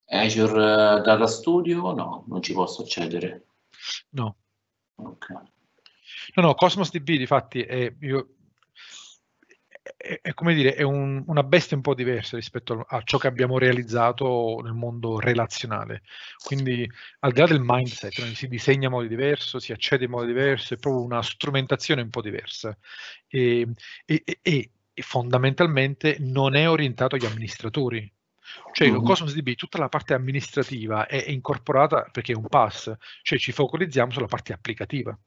Azure eh, Data Studio no, non ci posso accedere. No. Okay. No, no, Cosmos DB difatti è, io, è, è come dire, è un, una bestia un po' diversa rispetto a, a, ciò che abbiamo realizzato nel mondo relazionale. Quindi al di là del mindset, si disegna in modo diverso, si accede in modo diverso, è proprio una strumentazione un po' diversa. E, e, e, e fondamentalmente non è orientato agli amministratori, cioè con mm-hmm. Cosmos DB tutta la parte amministrativa è incorporata perché è un pass, cioè ci focalizziamo sulla parte applicativa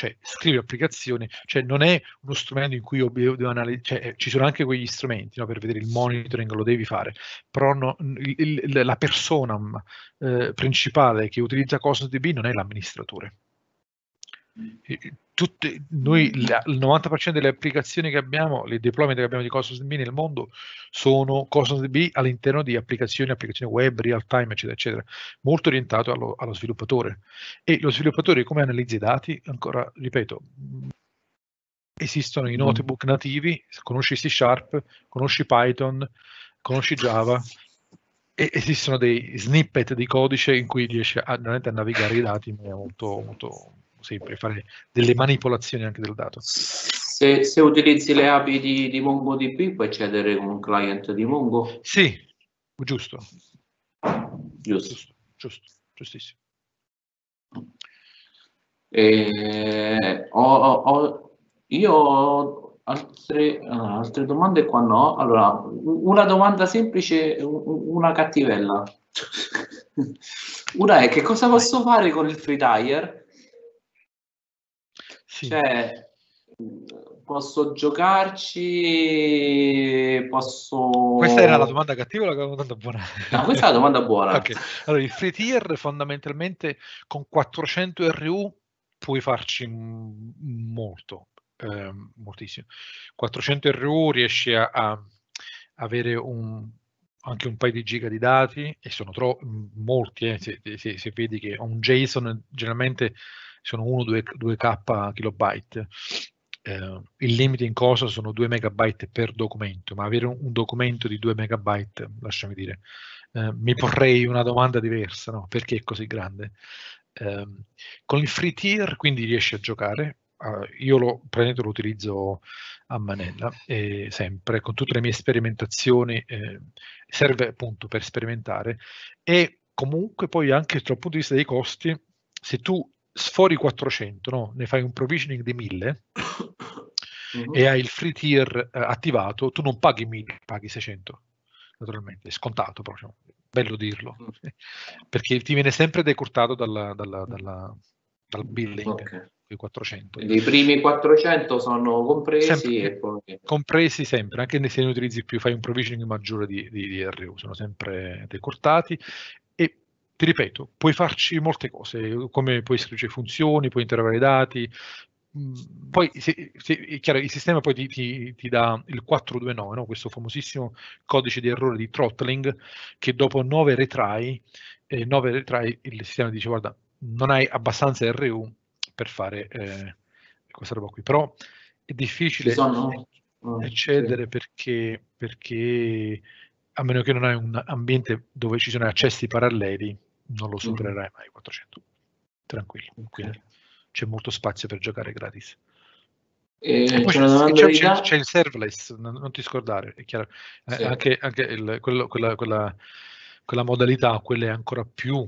cioè scrive applicazione, cioè non è uno strumento in cui io devo analizzare, cioè, eh, ci sono anche quegli strumenti no, per vedere il monitoring, lo devi fare, però no, il, il, la persona mm, eh, principale che utilizza CosmosDB non è l'amministratore. Tutte, noi la, il 90% delle applicazioni che abbiamo, le deployment che abbiamo di Cosmos DB nel mondo sono Cosmos DB all'interno di applicazioni, applicazioni web, real time, eccetera, eccetera, molto orientato allo, allo sviluppatore. E lo sviluppatore come analizza i dati? Ancora, ripeto, esistono i notebook nativi, conosci C Sharp, conosci Python, conosci Java, e esistono dei snippet di codice in cui riesci a, a navigare i dati in maniera molto, molto così, diciamo, fare delle manipolazioni anche del dato. Se, se utilizzi le API di, di, MongoDB puoi accedere con un client di Mongo? Sì, giusto. Giusto. Giusto, giusto giustissimo. Eh, ho, ho, io ho altre, ah, altre, domande qua no. Allora, una domanda semplice, una cattivella. [LAUGHS] Una è che cosa posso fare con il free tire sì. Cioè, posso giocarci, posso... Questa era la domanda cattiva o la domanda buona? No, questa è la domanda buona. okay. Allora, il free tier fondamentalmente con 400 RU puoi farci molto, eh, moltissimo. 400 RU riesci a, a avere un, anche un paio di giga di dati e sono tro- molti, eh, se, se, se vedi che un JSON generalmente sono 1-2k kilobyte. Eh, il limite in cosa sono 2 megabyte per documento, ma avere un, un documento di 2 megabyte, lasciami dire, eh, mi porrei una domanda diversa, no? perché è così grande? Eh, con il free tier quindi riesci a giocare, uh, io lo, lo utilizzo a manella sempre, con tutte le mie sperimentazioni, ehm, serve appunto per sperimentare e comunque poi anche dal punto di vista dei costi, se tu sfori 400, no? ne fai un provisioning di 1000 mm-hmm. e hai il free tier eh, attivato, tu non paghi 1000, paghi 600, naturalmente, è scontato proprio, bello dirlo, mm-hmm. [LAUGHS] perché ti viene sempre decurtato dalla, dalla, dalla, dal billing. Okay. 400. I primi 400 sono compresi sempre, poi... Compresi sempre, anche se ne utilizzi più, fai un provisioning maggiore di, di, di RU, sono sempre decortati ti ripeto, puoi farci molte cose, come puoi istruggere funzioni, puoi interrogare i dati, mm, poi se, se, chiaro, il sistema poi ti, ti, ti dà il 429, no? questo famosissimo codice di errore di throttling che dopo 9 retry, eh, 9 retry il sistema dice guarda non hai abbastanza RU per fare eh, questa roba qui, però è difficile sono... Eh, accedere ah, sì. perché, perché a meno che non hai un ambiente dove ci sono accessi paralleli non lo mm. supererai mai 400 tranquillo okay. c'è molto spazio per giocare gratis e, poi c'è, c'è, il serverless non, non, ti scordare è chiaro eh, sì. eh, anche, anche il, quello, quella, quella, quella, modalità quella è ancora più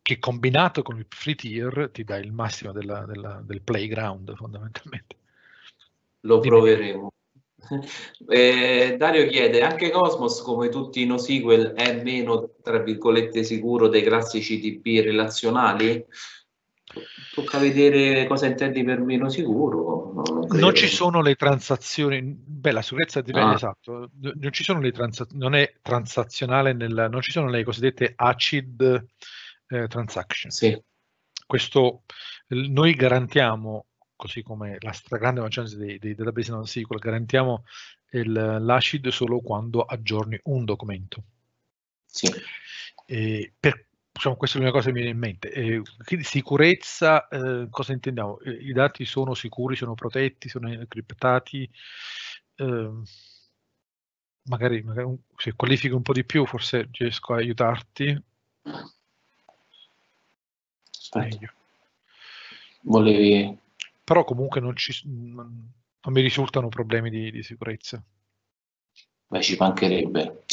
che combinato con il free tier ti dà il massimo della, della, del playground fondamentalmente lo Dimmi. proveremo eh, Dario chiede, anche Cosmos come tutti i NoSQL è meno, tra virgolette, sicuro dei classici TP relazionali? Tocca vedere cosa intendi per meno sicuro. non, non, ci sono le transazioni, beh la sicurezza dipende, ah. esatto, non, ci sono le transazioni, non è transazionale, nel, non ci sono le cosiddette ACID eh, transaction. Sì. Questo, noi garantiamo così come la stragrande maggioranza dei, dei database non SQL, garantiamo il, l'acid solo quando aggiorni un documento. Sì. E per, diciamo, questa è l'unica cosa che mi viene in mente. Eh, quindi sicurezza, eh, cosa intendiamo? I dati sono sicuri, sono protetti, sono criptati? Ehm, magari, magari se qualifichi un po' di più forse riesco a aiutarti. Meglio. Volevi però comunque non, ci, non, mi risultano problemi di, di sicurezza. Beh, ci mancherebbe.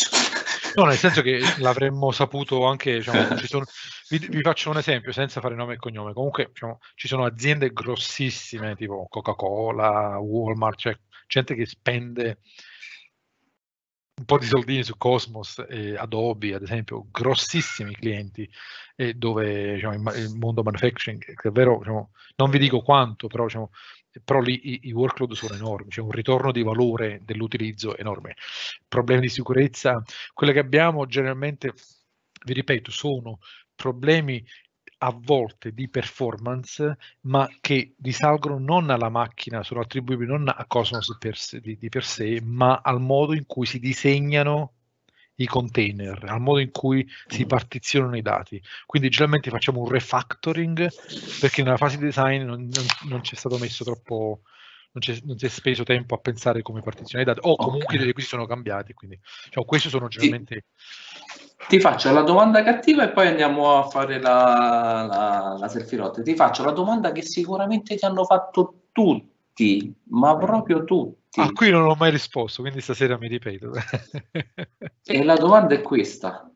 No, nel senso che [LAUGHS] l'avremmo saputo anche, diciamo, sono, [LAUGHS] vi, vi, faccio un esempio senza fare nome e cognome, comunque diciamo, ci sono aziende grossissime tipo Coca-Cola, Walmart, cioè gente che spende un po' di soldini su Cosmos e Adobe, ad esempio, grossissimi clienti e dove diciamo, il mondo manufacturing, davvero, diciamo, non vi dico quanto, però, diciamo, però lì i, i, workload sono enormi, c'è un ritorno di valore dell'utilizzo enorme. Problemi di sicurezza, quelle che abbiamo generalmente, vi ripeto, sono problemi a volte di performance, ma che risalgono non alla macchina, sono attribuibili non a Cosmos per sé, di, di, per sé, ma al modo in cui si disegnano i container, al modo in cui si mm. partizionano i dati. Quindi generalmente facciamo un refactoring perché nella fase di design non, non, non c'è stato messo troppo, non, non, si è speso tempo a pensare come partizionare i dati, o comunque okay. i requisiti sono cambiati. Quindi diciamo, questi sono generalmente... Sì ti faccio la domanda cattiva e poi andiamo a fare la, la, la selfirotte. Ti faccio la domanda che sicuramente ti hanno fatto tutti, ma mm. proprio tutti. A ah, cui non ho mai risposto, quindi stasera mi ripeto. [LAUGHS] e la domanda è questa.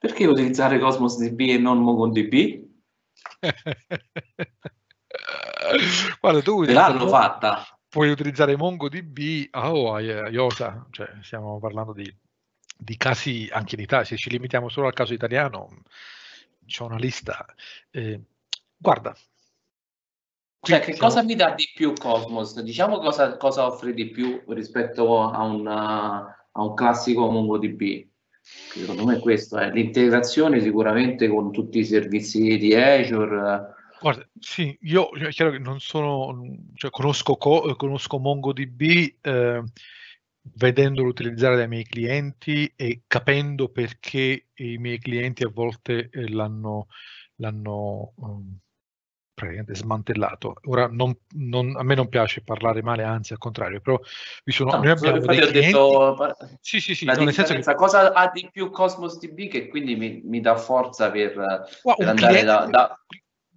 Perché utilizzare Cosmos DB e non MongoDB? [LAUGHS] Guarda, tu l'hanno fatta. Puoi utilizzare MongoDB a oh, IOTA, cioè stiamo parlando di di casi anche in Italia, se ci limitiamo solo al caso italiano, c'è una lista. Eh, guarda. Cioè, che siamo... cosa mi dà di più Cosmos? Diciamo cosa, cosa offre di più rispetto a un, a un classico MongoDB? Secondo me questo è eh. l'integrazione sicuramente con tutti i servizi di Azure, Guarda, sì, io cioè, è chiaro che non sono, cioè, conosco, conosco MongoDB, eh, vedendolo utilizzare dai miei clienti e capendo perché i miei clienti a volte eh, l'hanno, l'hanno ehm, praticamente smantellato. Ora non, non, a me non piace parlare male, anzi al contrario, però vi sono... No, noi abbiamo dei clienti... detto, sì, sì, sì, la nel senso che... cosa ha di più Cosmos DB che quindi mi, mi dà forza per, wow, per andare cliente... da... da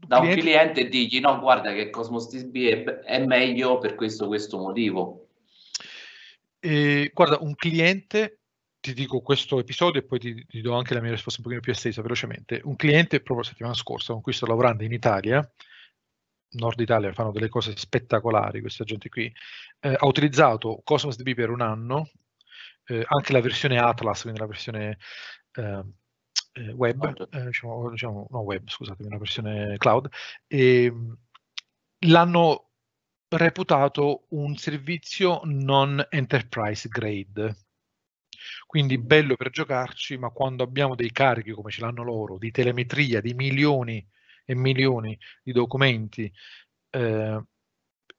da cliente. un cliente e digli no guarda che Cosmos DB è, è, meglio per questo questo motivo e, guarda, un cliente, ti dico questo episodio e poi ti, ti, do anche la mia risposta un pochino più estesa velocemente. Un cliente proprio la settimana scorsa con cui sto lavorando in Italia, Nord Italia fanno delle cose spettacolari questa gente qui, eh, ha utilizzato Cosmos DB per un anno, eh, anche la versione Atlas, quindi la versione ehm, eh, web, eh, diciamo, diciamo, no web, scusatemi, la versione cloud, e ehm, l'hanno reputato un servizio non enterprise grade. Quindi bello per giocarci, ma quando abbiamo dei carichi come ce l'hanno loro, di telemetria, di milioni e milioni di documenti eh,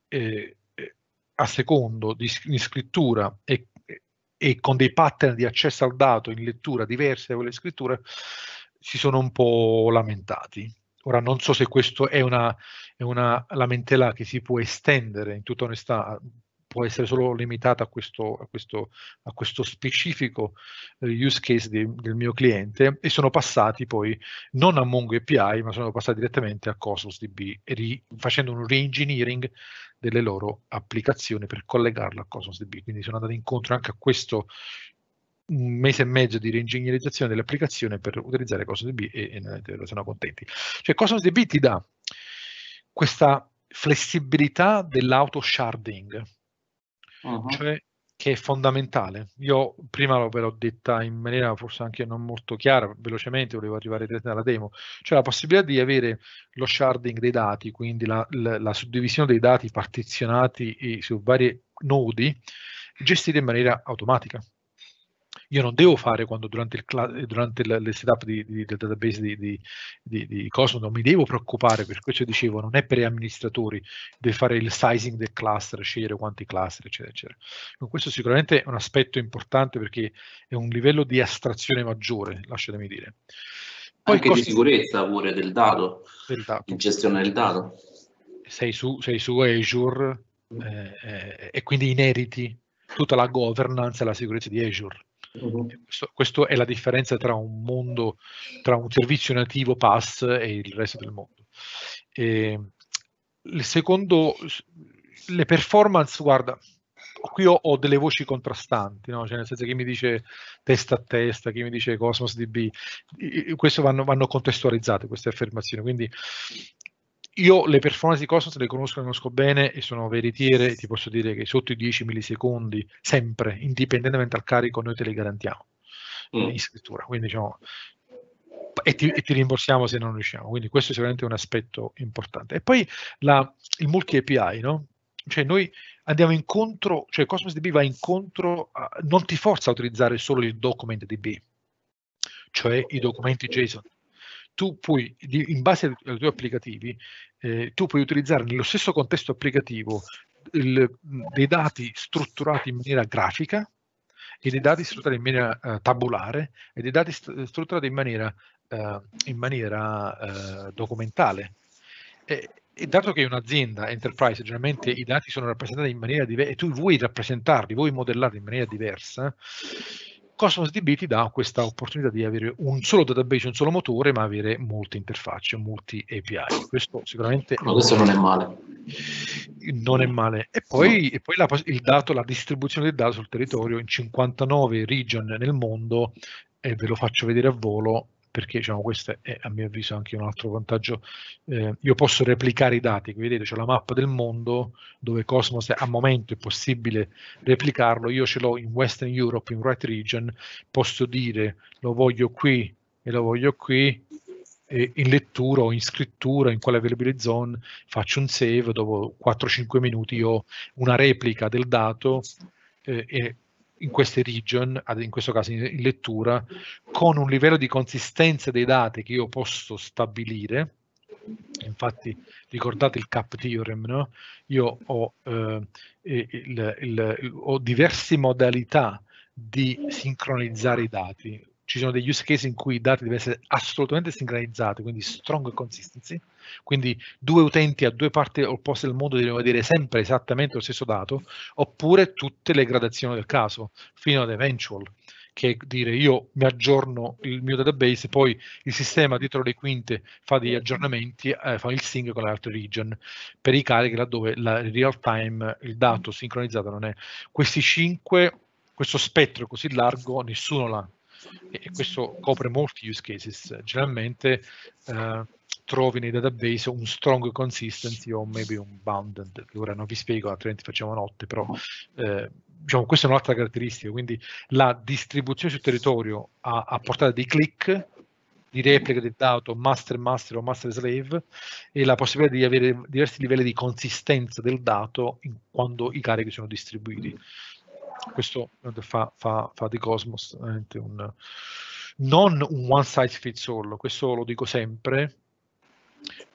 eh, eh a secondo di, di scrittura e, e, con dei pattern di accesso al dato in lettura diversi da quelle scritture, si sono un po' lamentati. Ora non so se questo è una è una lamentela che si può estendere in tutta onestà, può essere solo limitata a questo, a questo, a questo specifico eh, use case di, del mio cliente e sono passati poi non a Mongo ma sono passati direttamente a CosmosDB ri, facendo un re-engineering delle loro applicazioni per collegarla a CosmosDB, Quindi sono andato incontro anche a questo un mese e mezzo di reingegnerizzazione dell'applicazione per utilizzare CosmosDB e, e, sono contenti. Cioè CosmosDB ti dà questa flessibilità dell'auto sharding, uh-huh. cioè che è fondamentale. Io prima ve l'ho detta in maniera forse anche non molto chiara, velocemente volevo arrivare alla demo, cioè la possibilità di avere lo sharding dei dati, quindi la, la, la suddivisione dei dati partizionati eh, su vari nodi gestita in maniera automatica io non devo fare quando durante, il, durante le, le setup di, di, del database di, di, di, di Cosmo, non mi devo preoccupare, per questo dicevo, non è per gli amministratori, di fare il sizing del cluster, scegliere quanti cluster, eccetera, eccetera. Con questo sicuramente è un aspetto importante perché è un livello di astrazione maggiore, lasciatemi dire. Poi Anche costi... di sicurezza pure del dato, del dato. in gestione del dato. Sei su, sei su Azure mm. eh, eh, e quindi ineriti tutta la governance e la sicurezza di Azure Mhm. Cioè, questo, huh è la differenza tra un mondo, tra un servizio nativo PaaS e il resto del mondo. E, ehm, secondo le performance, guarda, qui ho, ho, delle voci contrastanti, no? cioè nel senso che mi dice testa a testa, chi mi dice Cosmos DB, queste vanno, vanno, contestualizzate queste affermazioni, quindi io le performance di Cosmos le conosco, le conosco bene e sono veritiere ti posso dire che sotto i 10 millisecondi, sempre, indipendentemente dal carico, noi te le garantiamo mm. in scrittura. Quindi diciamo, e ti, e ti, rimborsiamo se non riusciamo. Quindi questo è sicuramente un aspetto importante. E poi la, il multi API, no? Cioè noi andiamo incontro, cioè Cosmos DB va incontro, a, non ti forza a utilizzare solo il document DB, cioè i documenti JSON tu puoi, in base ai tuoi applicativi, eh, tu puoi utilizzare nello stesso contesto applicativo il, dei dati strutturati in maniera grafica e dei dati strutturati in maniera uh, tabulare e dei dati st strutturati in maniera, uh, in maniera uh, documentale. E, e dato che un'azienda enterprise generalmente i dati sono rappresentati in maniera diversa e tu vuoi rappresentarli, vuoi modellarli in maniera diversa, Cosmos DB ti dà questa opportunità di avere un solo database, un solo motore, ma avere molte interfacce, molti API. Questo sicuramente... No, questo non è male. Non è male. E poi, no. e poi la, il dato, la distribuzione del dato sul territorio in 59 region nel mondo, e ve lo faccio vedere a volo, perché diciamo, questo è a mio avviso anche un altro vantaggio. Eh, io posso replicare i dati, qui vedete c'è la mappa del mondo dove Cosmos è, a momento è possibile replicarlo, io ce l'ho in Western Europe, in Right Region, posso dire lo voglio qui e lo voglio qui, in lettura o in scrittura in quale availability zone faccio un save dopo 4-5 minuti ho una replica del dato eh, e in queste region, in questo caso in lettura, con un livello di consistenza dei dati che io posso stabilire. Infatti ricordate il CAP theorem, no? io ho, eh, il, il, il, ho diverse modalità di sincronizzare i dati ci sono degli use case in cui i dati devono essere assolutamente sincronizzati, quindi strong consistency, quindi due utenti a due parti opposte del mondo devono vedere sempre esattamente lo stesso dato, oppure tutte le gradazioni del caso, fino ad eventual, che è dire io mi aggiorno il mio database, poi il sistema dietro le quinte fa degli aggiornamenti, eh, fa il sync con l'altro region per i carichi laddove la real time il dato sincronizzato non è. Questi cinque, questo spettro così largo, nessuno l'ha e questo copre molti use cases. Generalmente eh, trovi nei database un strong consistency o maybe un bounded, che ora non vi spiego, altrimenti facciamo notte, però eh, diciamo, questa è un'altra caratteristica, quindi la distribuzione sul territorio a, a portata di click di replica del dato master master o master slave e la possibilità di avere diversi livelli di consistenza del dato quando i carichi sono distribuiti questo eh, fa, fa, fa di Cosmos un, non un one size fits all, questo lo dico sempre,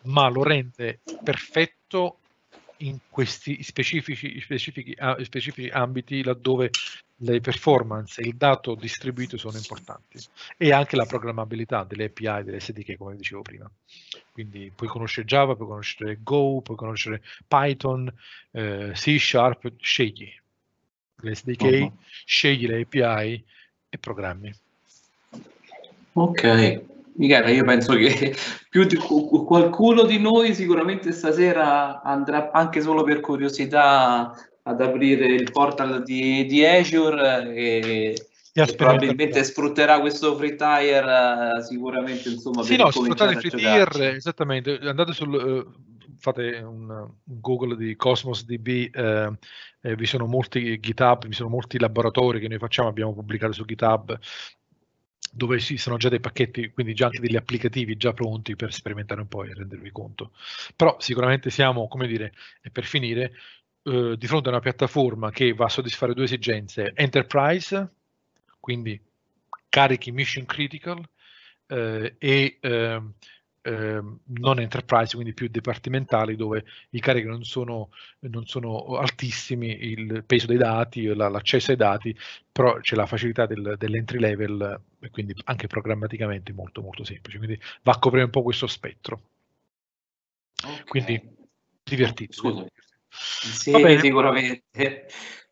ma lo rende perfetto in questi specifici, specifici, specifici ambiti laddove le performance e il dato distribuito sono importanti e anche la programmabilità delle API, delle SDK come dicevo prima. Quindi puoi conoscere Java, puoi conoscere Go, puoi conoscere Python, eh, C Sharp, scegli, l'SDK, uh-huh. Mhm. scegli le API e programmi. Ok, Michele, io penso che [LAUGHS] più di, qualcuno di noi sicuramente stasera andrà anche solo per curiosità ad aprire il portal di, di Azure e, e probabilmente sfrutterà questo free tier eh, sicuramente insomma sì, per no, sfruttate il free tier esattamente andate sul uh, fate un Google di Cosmos DB, eh, eh, vi sono molti GitHub, vi sono molti laboratori che noi facciamo, abbiamo pubblicato su GitHub dove ci sono già dei pacchetti, quindi già anche degli applicativi già pronti per sperimentare un po' e rendervi conto. Però sicuramente siamo, come dire, e per finire, eh, di fronte a una piattaforma che va a soddisfare due esigenze, enterprise, quindi carichi mission critical, eh, e ehm, eh, non enterprise, quindi più dipartimentali, dove i carichi non sono, non sono altissimi, il peso dei dati, la, l'accesso ai dati, però c'è la facilità del, dell'entry level e quindi anche programmaticamente molto molto semplice, quindi va a coprire un po' questo spettro. Okay. Quindi divertito. Scusa. Sì, sicuramente.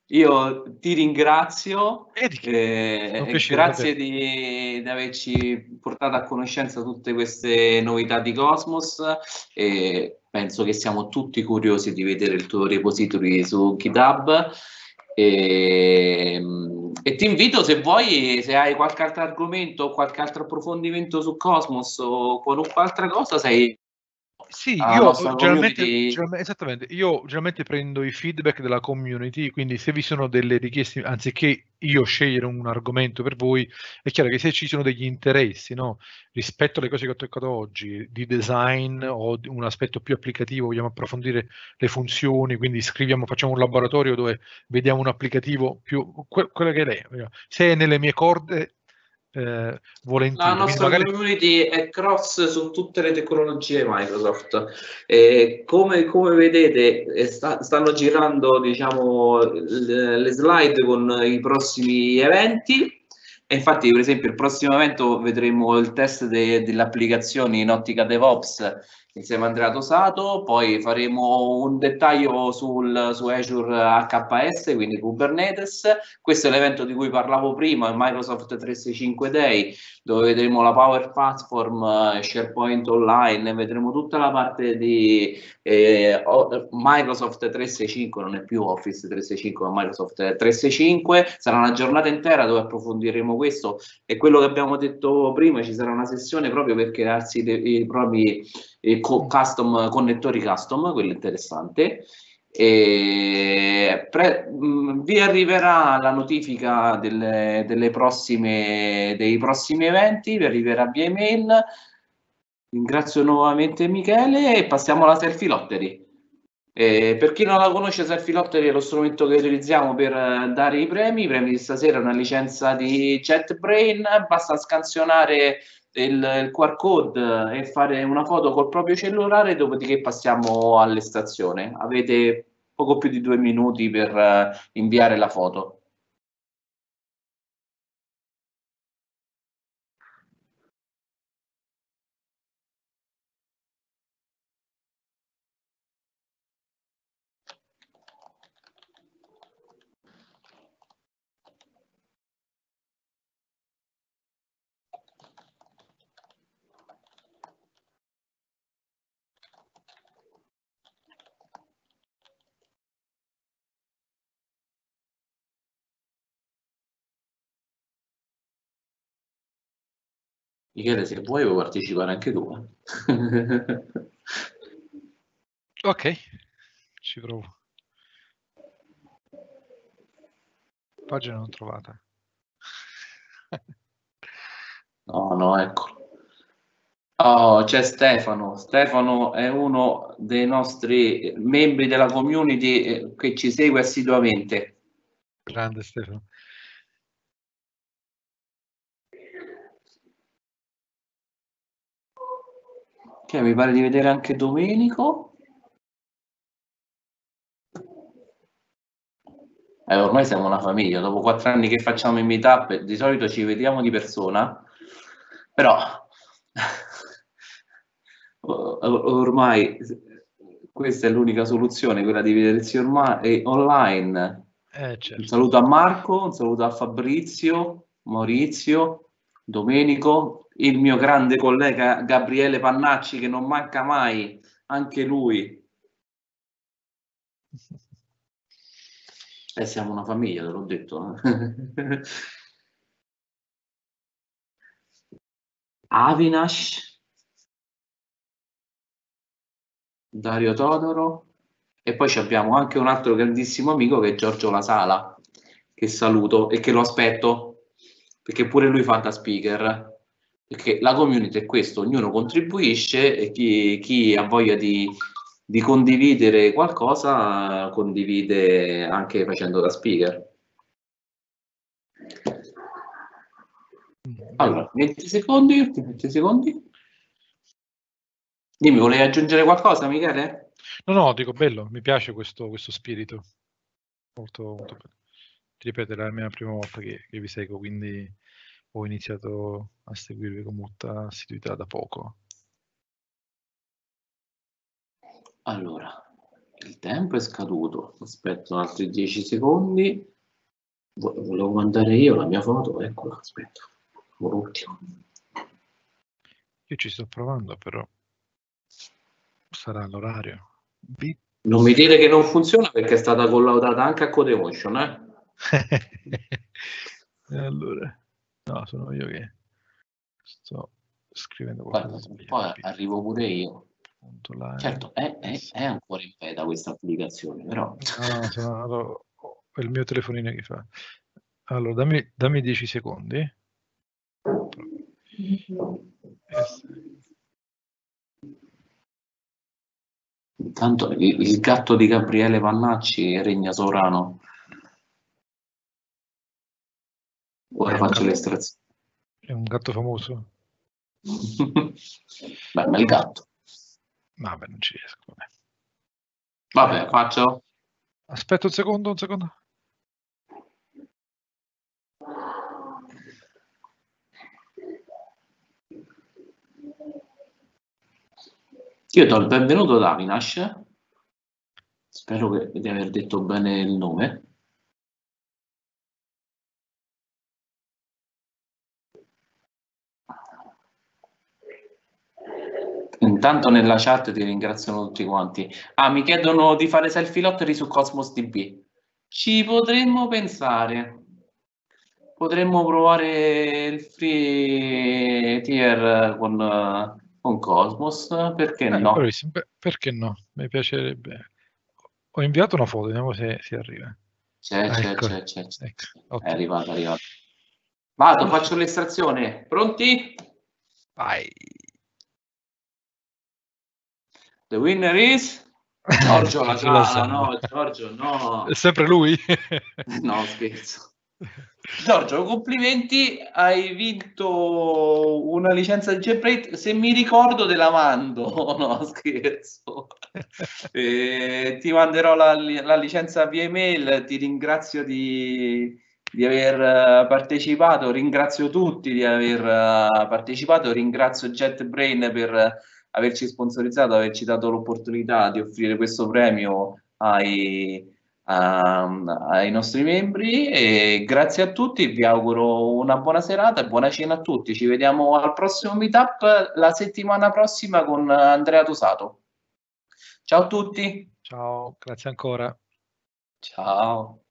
Io ti ringrazio, eh, grazie di, di, averci portato a conoscenza tutte queste novità di Cosmos e penso che siamo tutti curiosi di vedere il tuo repository su GitHub e, ehm, e ti invito se vuoi, se hai qualche altro argomento, o qualche altro approfondimento su Cosmos o qualunque altra cosa, sei sì, ah, io generalmente, generalmente, esattamente, io generalmente prendo i feedback della community, quindi se vi sono delle richieste, anziché io scegliere un argomento per voi, è chiaro che se ci sono degli interessi no, rispetto alle cose che ho toccato oggi, di design o di un aspetto più applicativo, vogliamo approfondire le funzioni, quindi scriviamo, facciamo un laboratorio dove vediamo un applicativo più, quello che è, se è nelle mie corde eh, volentieri. La nostra magari... community è cross su tutte le tecnologie Microsoft. E come, come vedete, eh, sta, stanno girando diciamo, le, le slide con i prossimi eventi. E infatti, per esempio, il prossimo evento vedremo il test de, delle applicazioni in ottica DevOps insieme a Andrea Tosato, poi faremo un dettaglio sul, su Azure AKS, quindi Kubernetes. Questo è l'evento di cui parlavo prima, il Microsoft 365 Day, dove vedremo la Power Platform, SharePoint Online, vedremo tutta la parte di eh, Microsoft 365, non è più Office 365, ma Microsoft 365. Sarà una giornata intera dove approfondiremo questo e quello che abbiamo detto prima, ci sarà una sessione proprio per crearsi i propri e co- mm. custom, connettori custom, quello interessante. E pre- mm, vi arriverà la notifica delle, delle prossime, dei prossimi eventi, vi arriverà via email. Ringrazio nuovamente Michele e passiamo alla Selfie Lottery. Eh, per chi non la conosce, Selfie Lottery è lo strumento che utilizziamo per eh, dare i premi. I premi di stasera è una licenza di JetBrain. Basta scansionare il, il QR code e fare una foto col proprio cellulare, dopodiché passiamo alle stazioni. Avete poco più di due minuti per eh, inviare la foto. Michele, se vuoi puoi partecipare anche tu. [LAUGHS] ok, ci provo. Pagina non trovata. [LAUGHS] no, no, ecco. Oh, c'è Stefano. Stefano è uno dei nostri membri della community eh, che ci segue assiduamente. Grande Stefano. mi pare di vedere anche Domenico. Eh, ormai siamo una famiglia, dopo quattro anni che facciamo in meetup, di solito ci vediamo di persona, però [LAUGHS] ormai questa è l'unica soluzione, quella di vedersi ormai è online. Eh, certo. Un saluto a Marco, un saluto a Fabrizio, Maurizio, Domenico, il mio grande collega Gabriele Pannacci che non manca mai, anche lui. [LAUGHS] Eh, siamo una famiglia, te l'ho detto. Eh? [LAUGHS] Avinash, Dario Todoro e poi abbiamo anche un altro grandissimo amico che è Giorgio La Sala, che saluto e che lo aspetto perché pure lui fa da speaker, perché la community è questo, ognuno contribuisce e chi, chi ha voglia di, di, condividere qualcosa condivide anche facendo da speaker. Allora, 20 secondi, 20 secondi. Dimmi, volevi aggiungere qualcosa Michele? No, no, dico bello, mi piace questo, questo spirito. Molto, molto bello ripeto, è la mia prima volta che, che vi seguo, quindi ho iniziato a seguirvi con molta assiduità da poco. Allora, il tempo è scaduto, aspetto altri 10 secondi. Volevo mandare io la mia foto, eccola, aspetta, l'ultimo. Io ci sto provando, però sarà l'orario. Non mi dire che non funziona perché è stata collaudata anche a Codemotion, eh? [LAUGHS] allora, no, sono io che sto scrivendo qualcosa. Poi, poi arrivo pure io. Certo, è, è, eh è, ancora in beta questa applicazione, però... No, [LAUGHS] sono andato, è il mio telefonino che fa. Allora, dammi, dammi 10 secondi. Intanto eh il gatto di Gabriele Pannacci regna sovrano. Ora faccio l'estrazione. È un gatto famoso? [LAUGHS] Beh, ma il gatto. Vabbè, non ci riesco. Vabbè, vabbè faccio. Aspetta un secondo, un secondo. Io do il benvenuto ad Avinash. Spero che, di aver detto bene il nome. Intanto nella chat ti ringraziano tutti quanti. Ah, mi chiedono di fare selfie lottery su Cosmos DB. Ci potremmo pensare. Potremmo provare il free tier con, con Cosmos, perché eh, no? Per, perché no? Mi piacerebbe. Ho inviato una foto, vediamo se, si arriva. C'è, c'è, ecco. c'è, c'è, c'è. Ecco. È arrivata, è arrivata. Vado, faccio l'estrazione. Pronti? Vai. The winner is... Giorgio eh, la sala, no, Giorgio no. È sempre lui? [LAUGHS] no, scherzo. Giorgio, complimenti, hai vinto una licenza di Geprate, se mi ricordo te la mando, [LAUGHS] no scherzo, [LAUGHS] eh, ti manderò la, la, licenza via email, ti ringrazio di, di, aver eh, partecipato, ringrazio tutti di aver eh, partecipato, ringrazio JetBrain per averci sponsorizzato, averci dato l'opportunità di offrire questo premio ai, um, ai nostri membri e grazie a tutti, vi auguro una buona serata e buona cena a tutti. Ci vediamo al prossimo meetup la settimana prossima con Andrea Tosato. Ciao a tutti. Ciao, grazie ancora. Ciao.